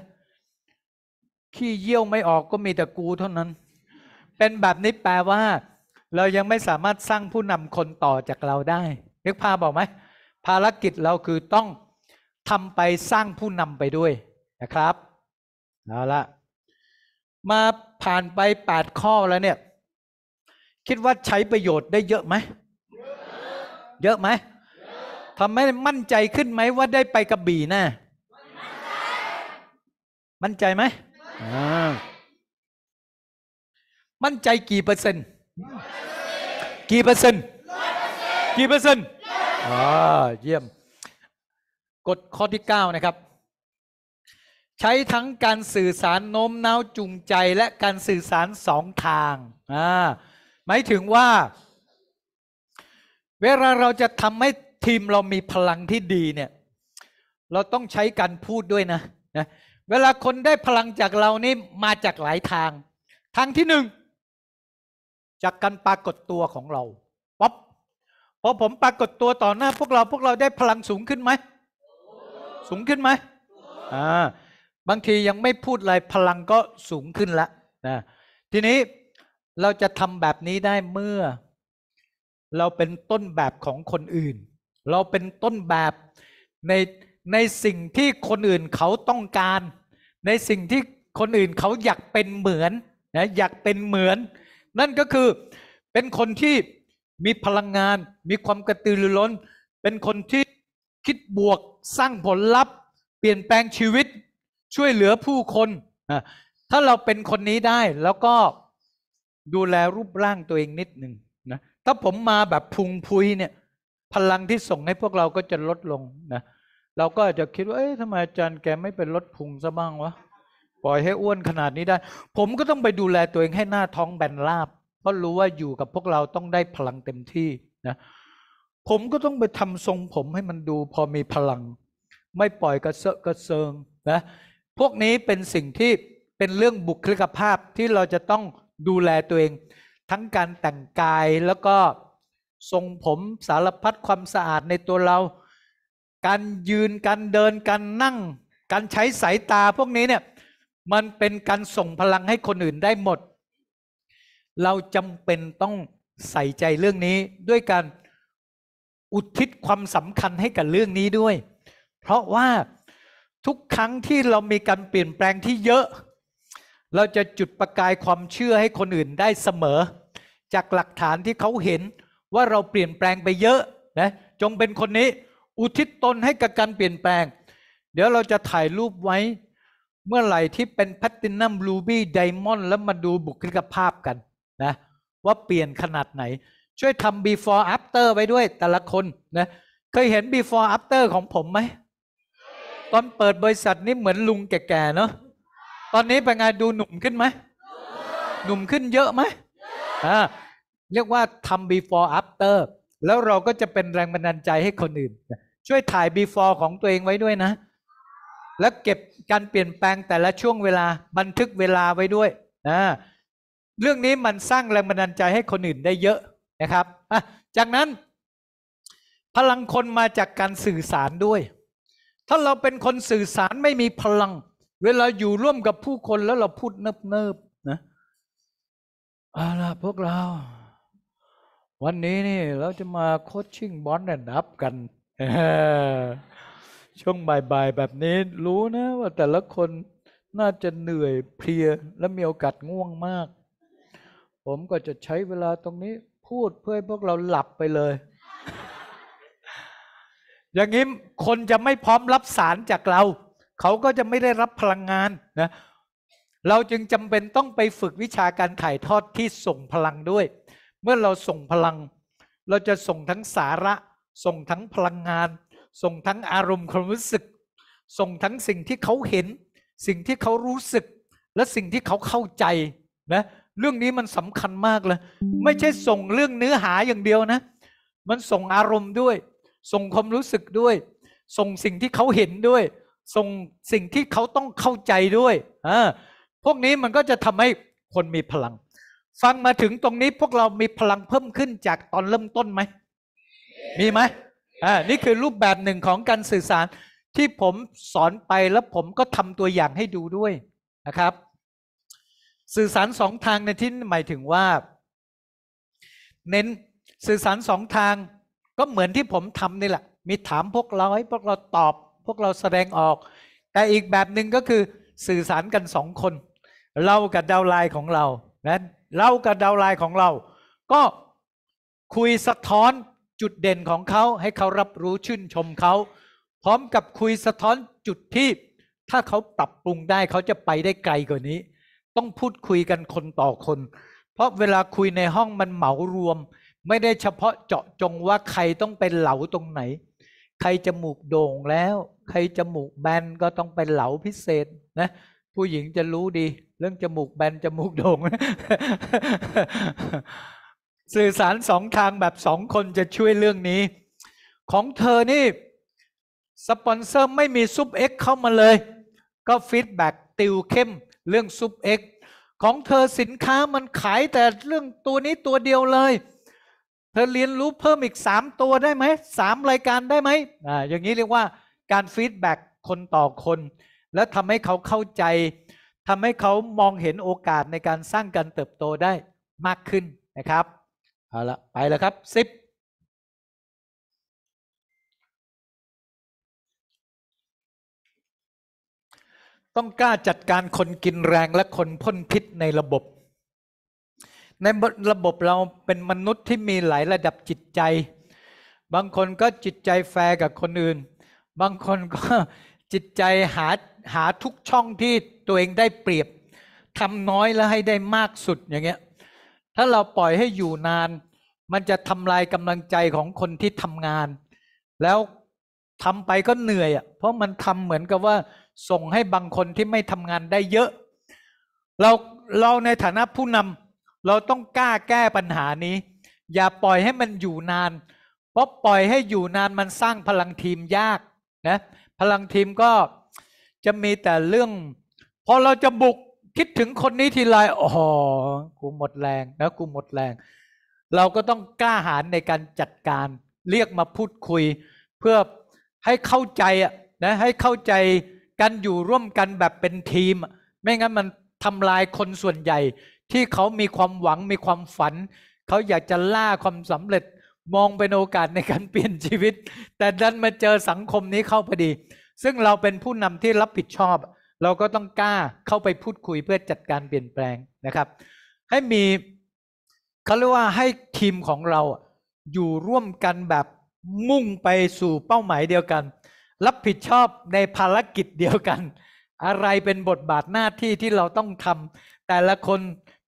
ขี้เยี่ยวไม่ออกก็มีแต่กูเท่านั้น เป็นแบบนี้แปลว่า เรายังไม่สามารถสร้างผู้นำคนต่อจากเราได้ นึกภาพออกไหม ภารกิจเราคือต้องทำไปสร้างผู้นำไปด้วยนะครับ เอาละมาผ่านไป8ข้อแล้วเนี่ยคิดว่าใช้ประโยชน์ได้เยอะไหม เยอะไหมทำให้มั่นใจขึ้นไหมว่าได้ไปกระบี่นะ่จมั่นใจไหมมั่นใจกี่เปอร์เซ็นต์กี่เปอร์เซ็นต์กี่เปอร์เซ็นต์อ่าเยี่ยมกฎข้อที่ 9 นะครับ ใช้ทั้งการสื่อสารโน้มน้าวจูงใจและการสื่อสารสองทางอ่าหมายถึงว่าเวลาเราจะทำให้ทีมเรามีพลังที่ดีเนี่ย เราต้องใช้การพูดด้วยนะนะเวลาคนได้พลังจากเรานี่มาจากหลายทาง ทางที่หนึ่งจากการปรากฏตัวของเราป๊อปพอผมปรากฏตัวต่อหน้า พวกเราพวกเราได้พลังสูงขึ้นไหมสูงขึ้นไหมอ่าบางทียังไม่พูดอะไรพลังก็สูงขึ้นละนะทีนี้เราจะทำแบบนี้ได้เมื่อ เราเป็นต้นแบบของคนอื่น เราเป็นต้นแบบในในสิ่งที่คนอื่นเขาต้องการ ในสิ่งที่คนอื่นเขาอยากเป็นเหมือนนะอยากเป็นเหมือน นั่นก็คือเป็นคนที่มีพลังงาน มีความกระตือรือร้น เป็นคนที่คิดบวกสร้างผลลัพธ์เปลี่ยนแปลงชีวิต ช่วยเหลือผู้คน ถ้าเราเป็นคนนี้ได้แล้วก็ดูแลรูปร่างตัวเองนิดหนึ่งนะ ถ้าผมมาแบบพุงพุยเนี่ย พลังที่ส่งให้พวกเราก็จะลดลงนะ เราก็อาจจะคิดว่าเอ๊ะทำไมอาจารย์แกไม่เป็นลดพุงซะบ้างวะ ปล่อยให้อ้วนขนาดนี้ได้ ผมก็ต้องไปดูแลตัวเองให้หน้าท้องแบนราบ เพราะรู้ว่าอยู่กับพวกเราต้องได้พลังเต็มที่นะ ผมก็ต้องไปทำทรงผมให้มันดูพอมีพลัง ไม่ปล่อยกระเซาะกระเซิงนะ พวกนี้เป็นสิ่งที่เป็นเรื่องบุคลิกภาพที่เราจะต้องดูแลตัวเองทั้งการแต่งกายแล้วก็ทรงผมสารพัดความสะอาดในตัวเรา การยืนการเดินการนั่ง การใช้สายตาพวกนี้เนี่ย มันเป็นการส่งพลังให้คนอื่นได้หมด เราจำเป็นต้องใส่ใจเรื่องนี้ด้วยการอุทิศความสำคัญให้กับเรื่องนี้ด้วย เพราะว่าทุกครั้งที่เรามีการเปลี่ยนแปลงที่เยอะเราจะจุดประกายความเชื่อให้คนอื่นได้เสมอ จากหลักฐานที่เขาเห็นว่าเราเปลี่ยนแปลงไปเยอะนะ จงเป็นคนนี้อุทิศตนให้กับการเปลี่ยนแปลง เดี๋ยวเราจะถ่ายรูปไว้ เมื่อไหร่ที่เป็นแพตตินัมรูบี้ไดมอนด์แล้วมาดูบุคลิกภาพกันนะ ว่าเปลี่ยนขนาดไหน ช่วยทำ before after ไว้ด้วยแต่ละคนนะเคยเห็น before after ของผมไหม ตอนเปิดบริษัทนี่เหมือนลุงแก่ๆเนาะตอนนี้เป็นไงดูหนุ่มขึ้นไหมหนุ่มขึ้นเยอะไหมเรียกว่าทำ before after แล้วเราก็จะเป็นแรงบันดาลใจให้คนอื่นช่วยถ่าย before ของตัวเองไว้ด้วยนะ แล้วเก็บการเปลี่ยนแปลงแต่ละช่วงเวลาบันทึกเวลาไว้ด้วยนะเรื่องนี้มันสร้างแรงบันดาลใจให้คนอื่นได้เยอะนะครับจากนั้น พลังคนมาจากการสื่อสารด้วย ถ้าเราเป็นคนสื่อสารไม่มีพลังเวลาอยู่ร่วมกับผู้คนแล้วเราพูดเนิบๆนะเอาล่ะพวกเรา วันนี้นี่เราจะมาโคชชิ่งบอลแนนดนับกันช่วงบ่าย ๆ แบบนี้รู้นะ ว่าแต่ละคนน่าจะเหนื่อยเพลียและมีโอกาสง่วงมาก ผมก็จะใช้เวลาตรงนี้พูดเพื่อให้พวกเราหลับไปเลย อย่างนี้คนจะไม่พร้อมรับสารจากเราเขาก็จะไม่ได้รับพลังงานนะ เราจึงจำเป็นต้องไปฝึกวิชาการถ่ายทอดที่ส่งพลังด้วย เมื่อเราส่งพลัง เราจะส่งทั้งสาระ ส่งทั้งพลังงาน ส่งทั้งอารมณ์ความรู้สึก ส่งทั้งสิ่งที่เขาเห็น สิ่งที่เขารู้สึก และสิ่งที่เขาเข้าใจนะเรื่องนี้มันสำคัญมากเลยไม่ใช่ส่งเรื่องเนื้อหาอย่างเดียวนะมันส่งอารมณ์ด้วย ส่งความรู้สึกด้วย ส่งสิ่งที่เขาเห็นด้วยส่งสิ่งที่เขาต้องเข้าใจด้วยอ่าพวกนี้มันก็จะทำให้คนมีพลัง ฟังมาถึงตรงนี้พวกเรามีพลังเพิ่มขึ้นจากตอนเริ่มต้นไหม มีไหมอ่า นี่คือรูปแบบหนึ่งของการสื่อสารที่ผมสอนไปแล้วผมก็ทำตัวอย่างให้ดูด้วยนะครับ สื่อสารสองทางในที่หมายถึงว่า เน้นสื่อสารสองทางก็เหมือนที่ผมทำนี่แหละ มีถามพวกเราให้พวกเราตอบพวกเราแสดงออก แต่อีกแบบหนึ่งก็คือสื่อสารกันสองคนเรากับดาวไลน์ของเรานะเรากับดาวไลน์ของเราก็คุยสะท้อนจุดเด่นของเขาให้เขารับรู้ชื่นชมเขา พร้อมกับคุยสะท้อนจุดที่ ถ้าเขาปรับปรุงได้เขาจะไปได้ไกลกว่านี้ ต้องพูดคุยกันคนต่อคน เพราะเวลาคุยในห้องมันเหมารวม ไม่ได้เฉพาะเจาะจงว่าใครต้องเป็นเหลาตรงไหนใคร จมูกโด่งแล้ว ใครจมูกแบนก็ต้องไปเหลาพิเศษนะ ผู้หญิงจะรู้ดี เรื่องจมูกแบนจมูกโด่งสื่อสารสองทางแบบสองคนจะช่วยเรื่องนี้ ของเธอนี่สปอนเซอร์ไม่มีซุปเอ็กเข้ามาเลยก็ฟีดแบ็กติวเข้มเรื่องซุปเอ็กของเธอสินค้ามันขายแต่เรื่องตัวนี้ตัวเดียวเลยธอเรียนรู้เพิ่มอีกสามตัวได้ไหมสามรายการได้ไหมอ่าอย่างนี้เรียกว่าการฟีดแบ็กคนต่อคน แล้วทำให้เขาเข้าใจทำให้เขามองเห็นโอกาสในการสร้างการเติบโตได้มากขึ้นนะครับเอาละไปแล้วครับสิบต้องกล้า จัดการคนกินแรงและคนพ่นพิษในระบบในระบบเราเป็นมนุษย์ที่มีหลายระดับจิตใจ บางคนก็จิตใจแฟร์กับคนอื่น บางคนก็จิตใจหาหาทุกช่องที่ตัวเองได้เปรียบทำน้อยแล้วให้ได้มากสุดอย่างเงี้ยถ้าเราปล่อยให้อยู่นาน มันจะทำลายกำลังใจของคนที่ทำงาน แล้วทำไปก็เหนื่อยอ่ะเพราะมันทำเหมือนกับว่าส่งให้บางคนที่ไม่ทำงานได้เยอะ เราเราในฐานะผู้นำเราต้องกล้าแก้ปัญหานี้ อย่าปล่อยให้มันอยู่นาน เพราะปล่อยให้อยู่นานมันสร้างพลังทีมยากนะพลังทีมก็จะมีแต่เรื่อง พอเราจะบุกคิดถึงคนนี้ทีไรอ๋อกูหมดแรงนะ กูหมดแรง เราก็ต้องกล้าหาญในการจัดการ เรียกมาพูดคุย เพื่อให้เข้าใจอ่ะนะให้เข้าใจกันอยู่ร่วมกันแบบเป็นทีมไม่งั้นมันทำลายคนส่วนใหญ่ที่เขามีความหวังมีความฝัน เขาอยากจะล่าความสำเร็จมองเป็นโอกาสในการเปลี่ยนชีวิต แต่ดันมาเจอสังคมนี้เข้าพอดี ซึ่งเราเป็นผู้นำที่รับผิดชอบ เราก็ต้องกล้าเข้าไปพูดคุยเพื่อจัดการเปลี่ยนแปลงนะครับ ให้มีเขาเรียกว่าให้ทีมของเราอยู่ร่วมกันแบบมุ่งไปสู่เป้าหมายเดียวกัน รับผิดชอบในภารกิจเดียวกัน อะไรเป็นบทบาทหน้าที่ที่เราต้องทำแต่ละคน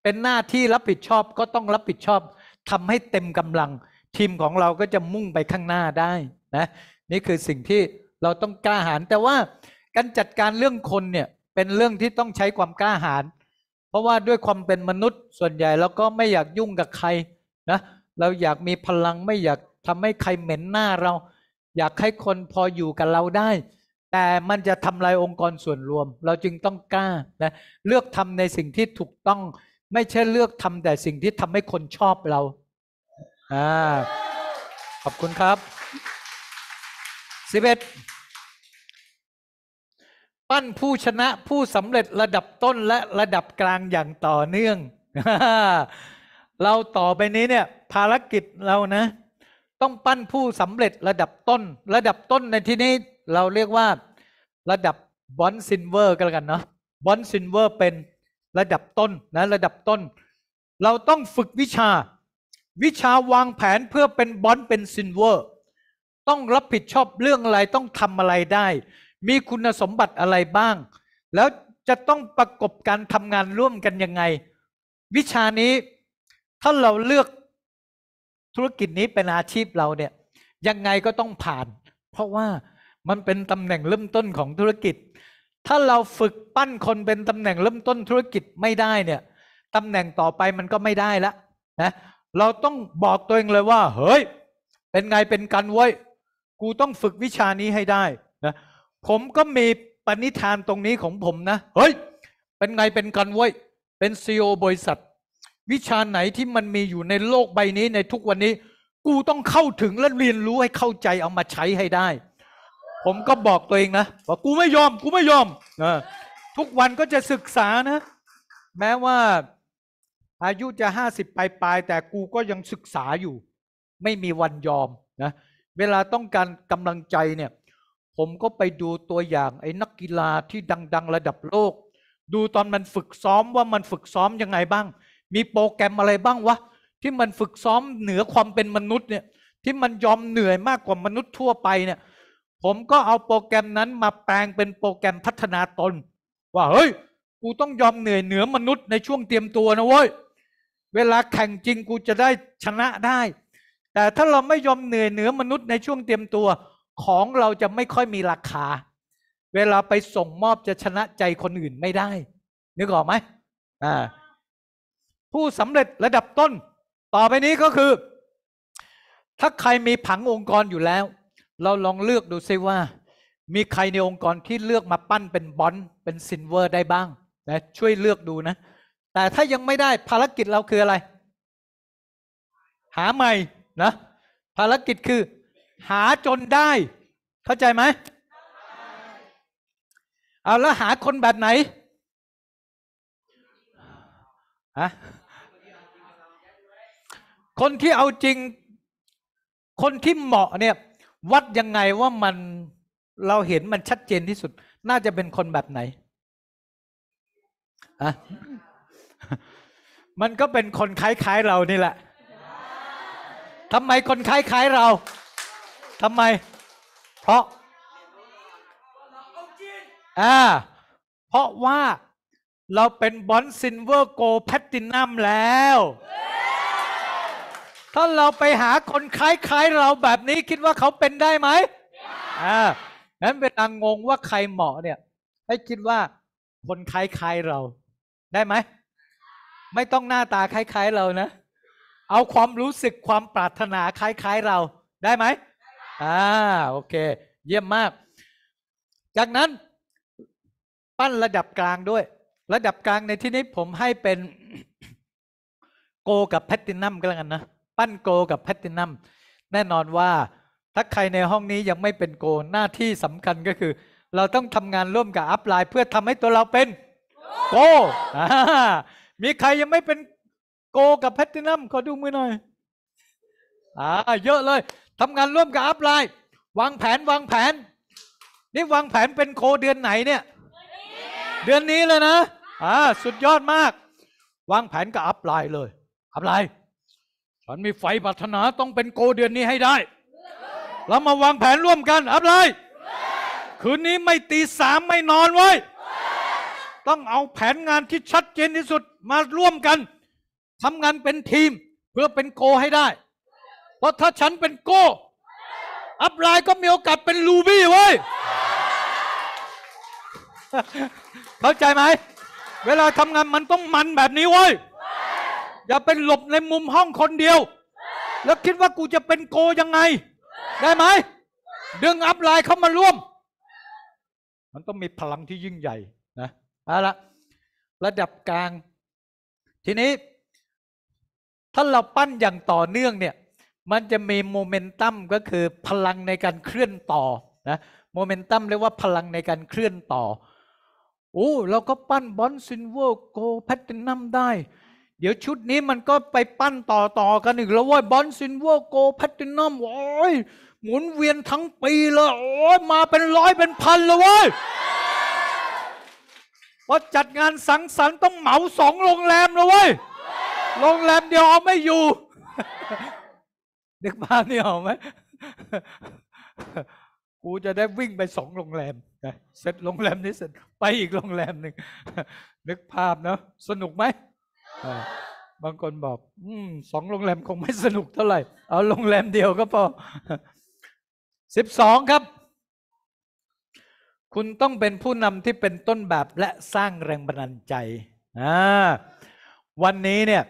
เป็นหน้าที่รับผิดชอบก็ต้องรับผิดชอบทำให้เต็มกำลัง ทีมของเรา ก็จะมุ่งไปข้างหน้าได้นะนี่คือสิ่งที่เราต้องกล้าหาญแต่ว่าการจัดการเรื่องคน เนี่ย เป็นเรื่องที่ต้องใช้ความกล้าหาญเพราะว่าด้วยความเป็นมนุษย์ส่วนใหญ่เราก็ไม่อยากยุ่งกับใครนะเราอยากมีพลังไม่อยากทำให้ใครเหม็นหน้าเรา อยากให้คนพออยู่กับเราได้ แต่มันจะทำลายองค์กรส่วนรวม เราจึงต้องกล้านะเลือกทำในสิ่งที่ถูกต้องไม่ใช่เลือกทำแต่สิ่งที่ทำให้คนชอบเราอ่าขอบคุณครับ สิบเอ็ด ปั้นผู้ชนะผู้สำเร็จระดับต้นและระดับกลางอย่างต่อเนื่อง เราต่อไปนี้เนี่ย ภารกิจเรานะ ต้องปั้นผู้สำเร็จระดับต้น ระดับต้นในที่นี้เราเรียกว่า ระดับบอนซินเวอร์กันแล้วกันเนาะบอนซินเวอร์เป็นระดับต้นนะระดับต้น เราต้องฝึกวิชา วิชาวางแผนเพื่อเป็นบอนเป็นซินเวอร์ต้องรับผิดชอบเรื่องอะไร ต้องทำอะไรได้ มีคุณสมบัติอะไรบ้าง แล้วจะต้องประกบการทำงานร่วมกันยังไง วิชานี้ถ้าเราเลือกธุรกิจนี้เป็นอาชีพเราเนี่ยยังไงก็ต้องผ่าน เพราะว่ามันเป็นตำแหน่งเริ่มต้นของธุรกิจถ้าเราฝึกปั้นคนเป็นตำแหน่งเริ่มต้นธุรกิจไม่ได้เนี่ยตำแหน่งต่อไปมันก็ไม่ได้แล้วนะเราต้องบอกตัวเองเลยว่าเฮ้ยเป็นไงเป็นกันไว้กูต้องฝึกวิชานี้ให้ได้นะผมก็มีปณิธานตรงนี้ของผมนะเฮ้ยเป็นไงเป็นกันไว้เป็นซีอบริษัท วิชาไหนที่มันมีอยู่ในโลกใบนี้ในทุกวันนี้ กูต้องเข้าถึงและเรียนรู้ให้เข้าใจเอามาใช้ให้ได้ผมก็บอกตัวเองนะว่ากูไม่ยอมกูไม่ยอมนะทุกวันก็จะศึกษานะ แม้ว่า อายุจะห้าสิบปลายปลายแต่กูก็ยังศึกษาอยู่ ไม่มีวันยอมนะ เวลาต้องการกำลังใจเนี่ย ผมก็ไปดูตัวอย่าง ไอ้ นักกีฬาที่ดังๆระดับโลก ดูตอนมันฝึกซ้อมว่ามันฝึกซ้อมยังไงบ้าง มีโปรแกรมอะไรบ้างวะที่มันฝึกซ้อมเหนือความเป็นมนุษย์เนี่ย ที่มันยอมเหนื่อยมากกว่ามนุษย์ทั่วไปเนี่ยผมก็เอาโปรแกรมนั้นมาแปลงเป็นโปรแกรมพัฒนาตนว่าเฮ้ย กูต้องยอมเหนื่อยเหนือมนุษย์ในช่วงเตรียมตัวนะเว้ยเวลาแข่งจริงกูจะได้ชนะได้ แต่ถ้าเราไม่ยอมเหนื่อยเหนือมนุษย์ในช่วงเตรียมตัว ของเราจะไม่ค่อยมีราคาเวลาไปส่งมอบจะชนะใจคนอื่นไม่ได้นึกออกไหมผู้สำเร็จระดับต้น ต่อไปนี้ก็คือ ถ้าใครมีผังองค์กรอยู่แล้วเราลองเลือกดูซิว่า มีใครในองค์กรที่เลือกมาปั้นเป็นบอนเป็นซินเวอร์ได้บ้างนะช่วยเลือกดูนะ แต่ถ้ายังไม่ได้ภารกิจเราคืออะไร หาใหม่ นะภารกิจคือ หาจนได้ เข้าใจไหม เอาแล้วหาคนแบบไหนฮะคนที่เอาจริงคนที่เหมาะเนี่ยวัดยังไงว่ามันเราเห็นมันชัดเจนที่สุด น่าจะเป็นคนแบบไหนอะมันก็เป็นคนคล้ายๆเรานี่แหละทำไมคนคล้ายๆเราทำไม เพราะ อ่า เพราะว่าเราเป็นบอนซินเวอร์โกแพตตินัมแล้วถ้าเราไปหาคนคล้าย ๆเราแบบนี้คิดว่าเขาเป็นได้ไหมอ่านั้นเวลางงว่าใครเหมาะเนี่ย ให้คิดว่าคนคล้ายๆเรา ได้ไหมไม่ต้องหน้าตาคล้าย ๆเรานะเอาความรู้สึกความปรารถนาคล้าย ๆเราได้ไหมอ่า โอเค เยี่ยมมาก จากนั้นปั้นระดับกลางด้วย ระดับกลางในที่นี้ผมให้เป็น โกกับแพตตินัมก็แล้วกันนะปั้นโกกับแพตินัมแน่นอนว่าถ้าใครในห้องนี้ยังไม่เป็นโก หน้าที่สำคัญก็คือ เราต้องทำงานร่วมกับอัพไลน์ เพื่อทำให้ตัวเราเป็น โกมีใครยังไม่เป็นโกกับแพตินัมขอดูมือหน่อยอ่าเยอะเลยทำงานร่วมกับอัพไลน์วางแผนวางแผน นี่วางแผนเป็นโคเดือนไหนเนี่ยเดือนนี้เลยนะอ่าสุดยอดมาก วางแผนกับอัพไลน์เลยอัพไลน์ฉันมีไฟปรารถนาต้องเป็นโกเดือนนี้ให้ได้ เรามาวางแผนร่วมกันอะไรคืนนี้ไม่ตีสามไม่นอนไว้ต้องเอาแผนงานที่ชัดเจนที่สุดมาร่วมกันทำงานเป็นทีมเพื่อเป็นโกให้ได้ เพราะถ้าฉันเป็นโก อัพไลน์ก็มีโอกาสเป็นลูบี้ไว้เข้าใจไหมเวลาทำงานมันต้องมันแบบนี้ไว้อย่าเป็นหลบในมุมห้องคนเดียว แล้วคิดว่ากูจะเป็นโกยังไง ได้ไหมดึงอัพไลน์เข้ามาร่วม มันต้องมีพลังที่ยิ่งใหญ่นะเอาละระดับกลาง ทีนี้ ถ้าเราปั้นอย่างต่อเนื่องเนี่ยมันจะมีโมเมนตัมก็คือพลังในการเคลื่อนต่อนะโมเมนตัมเรียกว่าพลังในการเคลื่อนต่อโอ้เราก็ปั้นบอนซินเวอร์โกแพตตินัมได้เดี๋ยวชุดนี้มันก็ไปปั้นต่อต่อกันอีกแล้วว่าบอนซินเวอร์โกแพตินัมโอ้ยหมุนเวียนทั้งปีเลยโอ้ยมาเป็นร้อยเป็นพันเลยเว้ยพาจัดงานสังสรรค์ต้องเหมาสองโรงแรมเลยเว้ยโรงแรมเดียวเอาไม่อยู่ เด็กบ้านนี่เอาไหมกูจะได้วิ่งไปสองโรงแรมเสร็จโรงแรมนี้เสร็จไปอีกโรงแรมหนึ่งนึกภาพเนาะสนุกไหมบางคนบอกอสองโรงแรม คงไม่สนุกเท่าไหร่ เอาโรงแรมเดียวก็พอสิบสองครับ คุณต้องเป็นผู้นำที่เป็นต้นแบบและสร้างแรงบันดาลใจวันนี้เนี่ย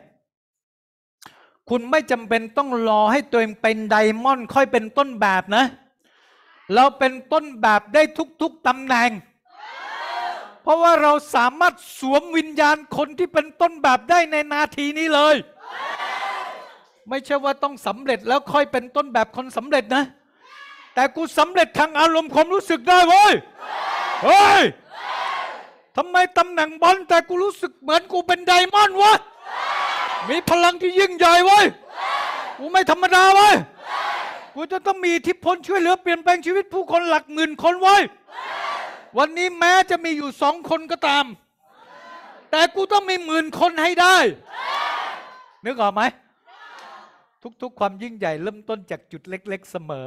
คุณไม่จำเป็นต้องรอให้ตัวเองเป็นไดมอนด์ค่อยเป็นต้นแบบนะ เราเป็นต้นแบบได้ทุก ๆตำแหน่งเพราะว่าเราสามารถสวมวิญญาณคนที่เป็นต้นแบบได้ในนาทีนี้เลย ไม่ใช่ว่าต้องสำเร็จแล้วค่อยเป็นต้นแบบคนสำเร็จนะ แต่กูสำเร็จทางอารมณ์ความรู้สึกได้เว้ย เฮ้ยทำไมตำแหน่งบอลแต่กูรู้สึกเหมือนกูเป็นไดมอนด์วะ มีพลังที่ยิ่งใหญ่เว้ยกูไม่ธรรมดาเว้ยกูจะต้องมีทิพพลช่วยเหลือเปลี่ยนแปลงชีวิตผู้คนหลักหมื่นคนเว้ยวันนี้แม้จะมีอยู่สองคนก็ตาม แต่กูต้องมีหมื่นคนให้ได้ นึกออกไหม ทุกๆ ความยิ่งใหญ่เริ่มต้นจากจุดเล็กๆเสมอ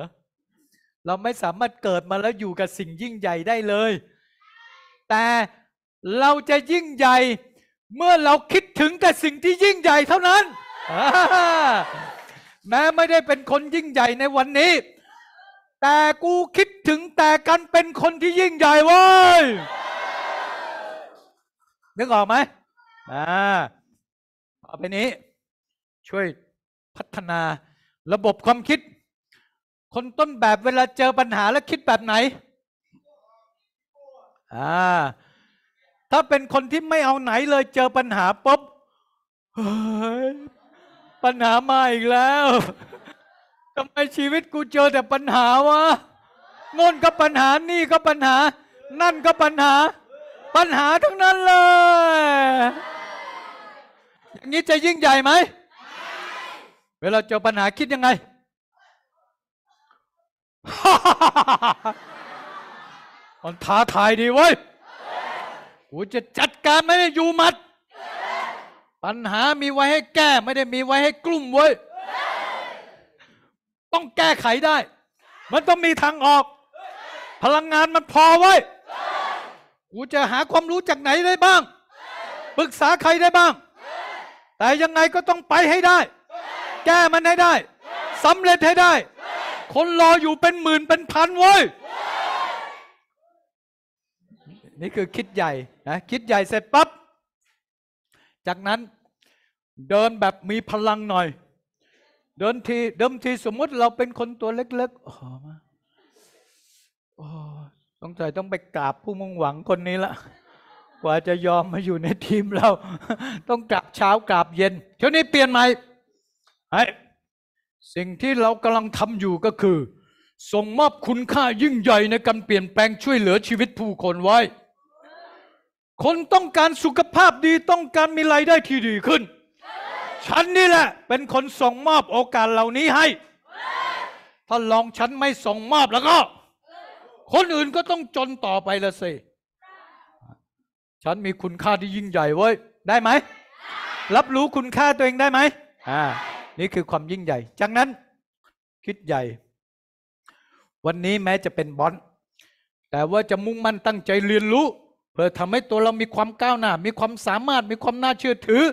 เราไม่สามารถเกิดมาแล้วอยู่กับสิ่งยิ่งใหญ่ได้เลย แต่เราจะยิ่งใหญ่เมื่อเราคิดถึงแต่สิ่งที่ยิ่งใหญ่เท่านั้นแม้ไม่ได้เป็นคนยิ่งใหญ่ในวันนี้แต่กูคิดถึงแต่กันเป็นคนที่ยิ่งใหญ่เว้ย นึกออกไหมอ่าเอาไปนี้ช่วยพัฒนาระบบความคิด คนต้นแบบเวลาเจอปัญหาแล้วคิดแบบไหน อ่า ถ้าเป็นคนที่ไม่เอาไหนเลยเจอปัญหาปุ๊บเฮ้ยปัญหามาอีกแล้วทำไมชีวิตกูเจอแต่ปัญหาวะโน่นก็ปัญหา นี่ ก็ปัญหา นั่นก็ปัญหา ปัญหาทั้งนั้นเลย อย่างนี้จะยิ่งใหญ่ไหมเวลาเจอปัญหาคิดยังไงมันท้าทายดีเว้ยกูจะจัดการไม่ได้อยู่มัด ปัญหามีไว้ให้แก้ ไม่ได้มีไว้ให้กลุ่มเว้ยต้องแก้ไขได้ มันต้องมีทางออก พลังงานมันพอไว้ กูจะหาความรู้จากไหนได้บ้างปรึกษาใครได้บ้าง แต่ยังไงก็ต้องไปให้ได้ แก้มันให้ได้สำเร็จให้ได้ คนรออยู่เป็นหมื่นเป็นพันเว้ยนี่คือคิดใหญ่นะคิดใหญ่เสร็จปั๊บจากนั้นเดินแบบมีพลังหน่อยเดิมทีเดิมทีสมมติเราเป็นคนตัวเล็กๆ ออมา โอ้ ต้องส่ต้องไปกราบผู้มุ่งหวังคนนี้ละกว่าจะยอมมาอยู่ในทีมเรา ต้องกราบเช้ากราบเย็นช่วงนี้เปลี่ยนใหม่ไอ้สิ่งที่เรากำลังทำอยู่ก็คือ ส่งมอบคุณค่ายิ่งใหญ่ในการเปลี่ยนแปลงช่วยเหลือชีวิตผู้คนไว้ คนต้องการสุขภาพดีต้องการมีรายได้ที่ดีขึ้นฉันนี่แหละ เป็นคนส่งมอบโอกาสเหล่านี้ให้ ถ้าลองฉันไม่ส่งมอบแล้วก็ คนอื่นก็ต้องจนต่อไปละสิ ฉันมีคุณค่าที่ยิ่งใหญ่เว้ย ได้ไหม รับรู้คุณค่าตัวเองได้ไหมอ่า นี่คือความยิ่งใหญ่ จากนั้น คิดใหญ่ วันนี้แม้จะเป็นบอลแต่ว่าจะมุ่งมั่นตั้งใจเรียนรู้ เพื่อทำให้ตัวเรามีความก้าวหน้า มีความสามารถ มีความน่าเชื่อถือ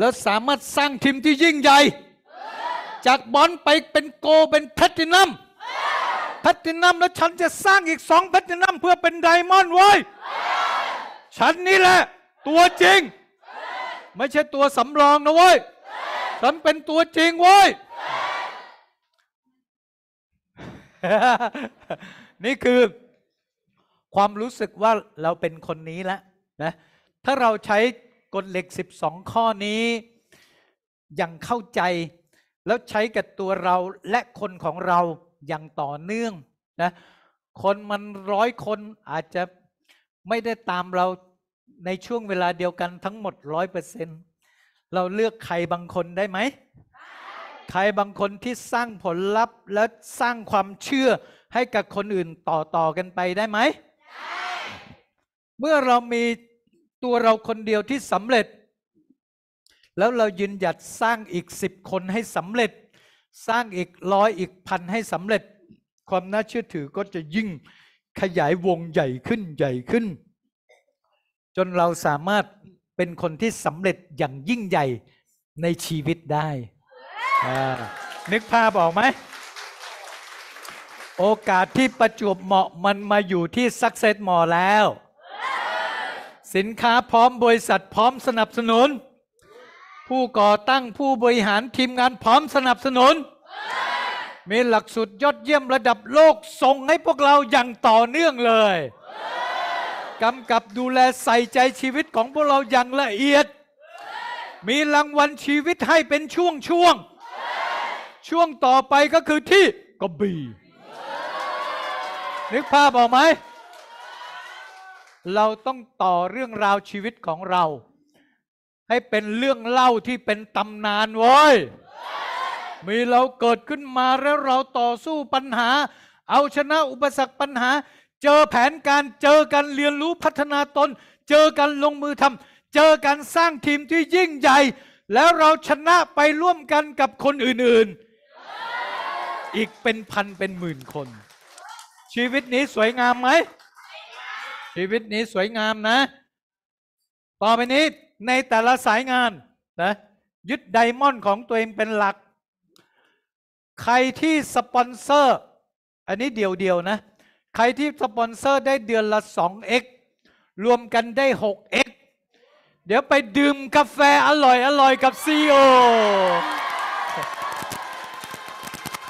แล้วสามารถสร้างทีมที่ยิ่งใหญ่ จากบอลไปเป็นโก เป็นแพตตินัมแพตตินัมแล้วฉันจะสร้างอีกสองแพทตินัมเพื่อเป็นไดมอนด์ไว้ฉันนี่แหละ ตัวจริง ไม่ใช่ตัวสำรองนะเว้ยฉันเป็นตัวจริงเว้ยนี่คือ ความรู้สึกว่าเราเป็นคนนี้แล้วนะถ้าเราใช้กฎเหล็ก 12 ข้อนี้ อย่างเข้าใจแล้วใช้กับตัวเราและคนของเราอย่างต่อเนื่องนะ คนมันร้อยคนอาจจะไม่ได้ตามเราในช่วงเวลาเดียวกันทั้งหมดร้อยเปอร์เซ็นเราเลือกใครบางคนได้ไหม ใครบางคนที่สร้างผลลัพธ์ และสร้างความเชื่อให้กับคนอื่นต่อต่อกันไปได้ไหม เมื่อเรามีตัวเราคนเดียวที่สำเร็จ แล้วเรายืนหยัดสร้างอีกสิบคนให้สำเร็จ สร้างอีกร้อยอีกพันให้สำเร็จ ความน่าเชื่อถือก็จะยิ่งขยายวงใหญ่ขึ้นใหญ่ขึ้น จนเราสามารถเป็นคนที่สำเร็จอย่างยิ่งใหญ่ในชีวิตได้ นึกภาพออกไหม โอกาสที่ประจวบเหมาะมันมาอยู่ที่ Success มอ r แล้วสินค้าพร้อมบริษัทพร้อมสนับสนุนผู้ก่อตั้งผู้บริหารทีมงานพร้อมสนับสนุน มีหลักสูตรยอดเยี่ยมระดับโลกส่งให้พวกเราอย่างต่อเนื่องเลยกำกับดูแลใส่ใจชีวิตของพวกเราอย่างละเอียด มีรางวัลชีวิตให้เป็นช่วงช่วง ช่วงต่อไปก็คือที่กบีนึกภาพออกไหมเราต้องต่อเรื่องราวชีวิตของเรา ให้เป็นเรื่องเล่าที่เป็นตำนานว้มีเราเกิดขึ้นมาแล้วเราต่อสู้ปัญหา เอาชนะอุปสรรคปัญหา เจอแผนการเจอกันเรียนรู้พัฒนาตน เจอกันลงมือทำเจอกันสร้างทีมที่ยิ่งใหญ่แล้วเราชนะไปร่วมกันกับคนอื่นๆ อีกเป็นพันเป็นหมื่นคน ชีวิตนี้สวยงามไหมชีวิตนี้สวยงามนะ ต่อไปนี้ในแต่ละสายงานนะยึดไดมอนด์ของตัวเองเป็นหลัก ใครที่สปอนเซอร์ อันนี้เดียวๆนะ ใครที่สปอนเซอร์ได้เดือนละ 2x รวมกันได้ 6x เดี๋ยวไปดื่มกาแฟอร่อยอร่อยกับซีโอ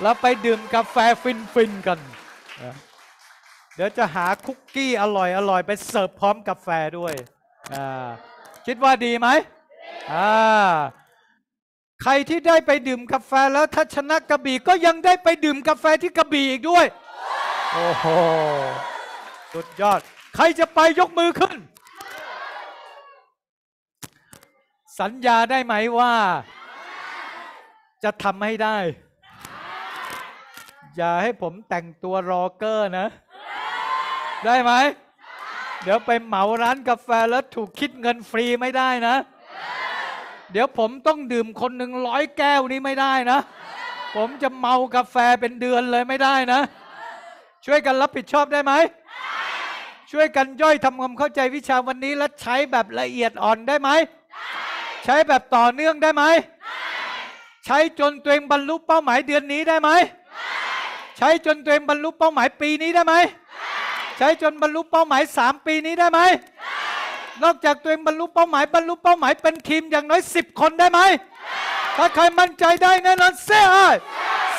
แล้วไปดื่มกาแฟฟินๆ กันเดี๋ยวจะหาคุกกี้อร่อยอร่อยไปเสิร์ฟพร้อมกาแฟด้วย คิดว่าดีไหมใครที่ได้ไปดื่มกาแฟแล้วถ้าชนะกระบี่ก็ยังได้ไปดื่มกาแฟที่กระบี่อีกด้วย โอ้โห สุดยอด ใครจะไปยกมือขึ้น สัญญาได้ไหมว่า จะทำให้ได้ อย่าให้ผมแต่งตัวรอเกอร์นะได้ไหม เดี๋ยวไปเหมาร้านกาแฟแล้วถูกคิดเงินฟรีไม่ได้นะ เดี๋ยวผมต้องดื่มคนหนึ่งร้อยแก้วนี้ไม่ได้นะ ผมจะเมากาแฟเป็นเดือนเลยไม่ได้นะ ช่วยกันรับผิดชอบได้ไหม ช่วยกันย่อยทำความเข้าใจวิชาวันนี้และใช้แบบละเอียดอ่อนได้ไหม ใช้แบบต่อเนื่องได้ไหม ใช้จนตัวเองบรรลุเป้าหมายเดือนนี้ได้ไหม ใช้จนตัวเองบรรลุเป้าหมายปีนี้ได้ไหมใช้จนบรรลุเป้าหมาย 3 ปีนี้ได้ไหมนอกจากตัวเองบรรลุเป้าหมายบรรลุเป้าหมายเป็นทีมอย่างน้อย 10คนได้ไหมถ้าใครมั่นใจได้แน่นอนเซ่อ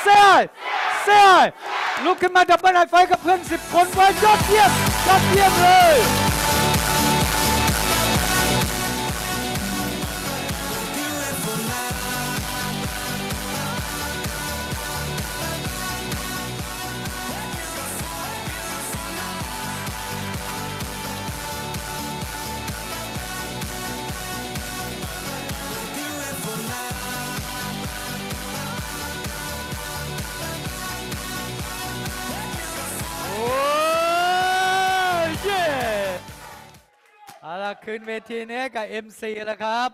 เซ่อเซ่อลุกขึ้นมาดับเบิลไฮไฟกับเพื่อน10คนไว้ยอดเยี่ยมยอดเยี่ยมเลยคืนเวทีนี้กับ MC แล้วครับ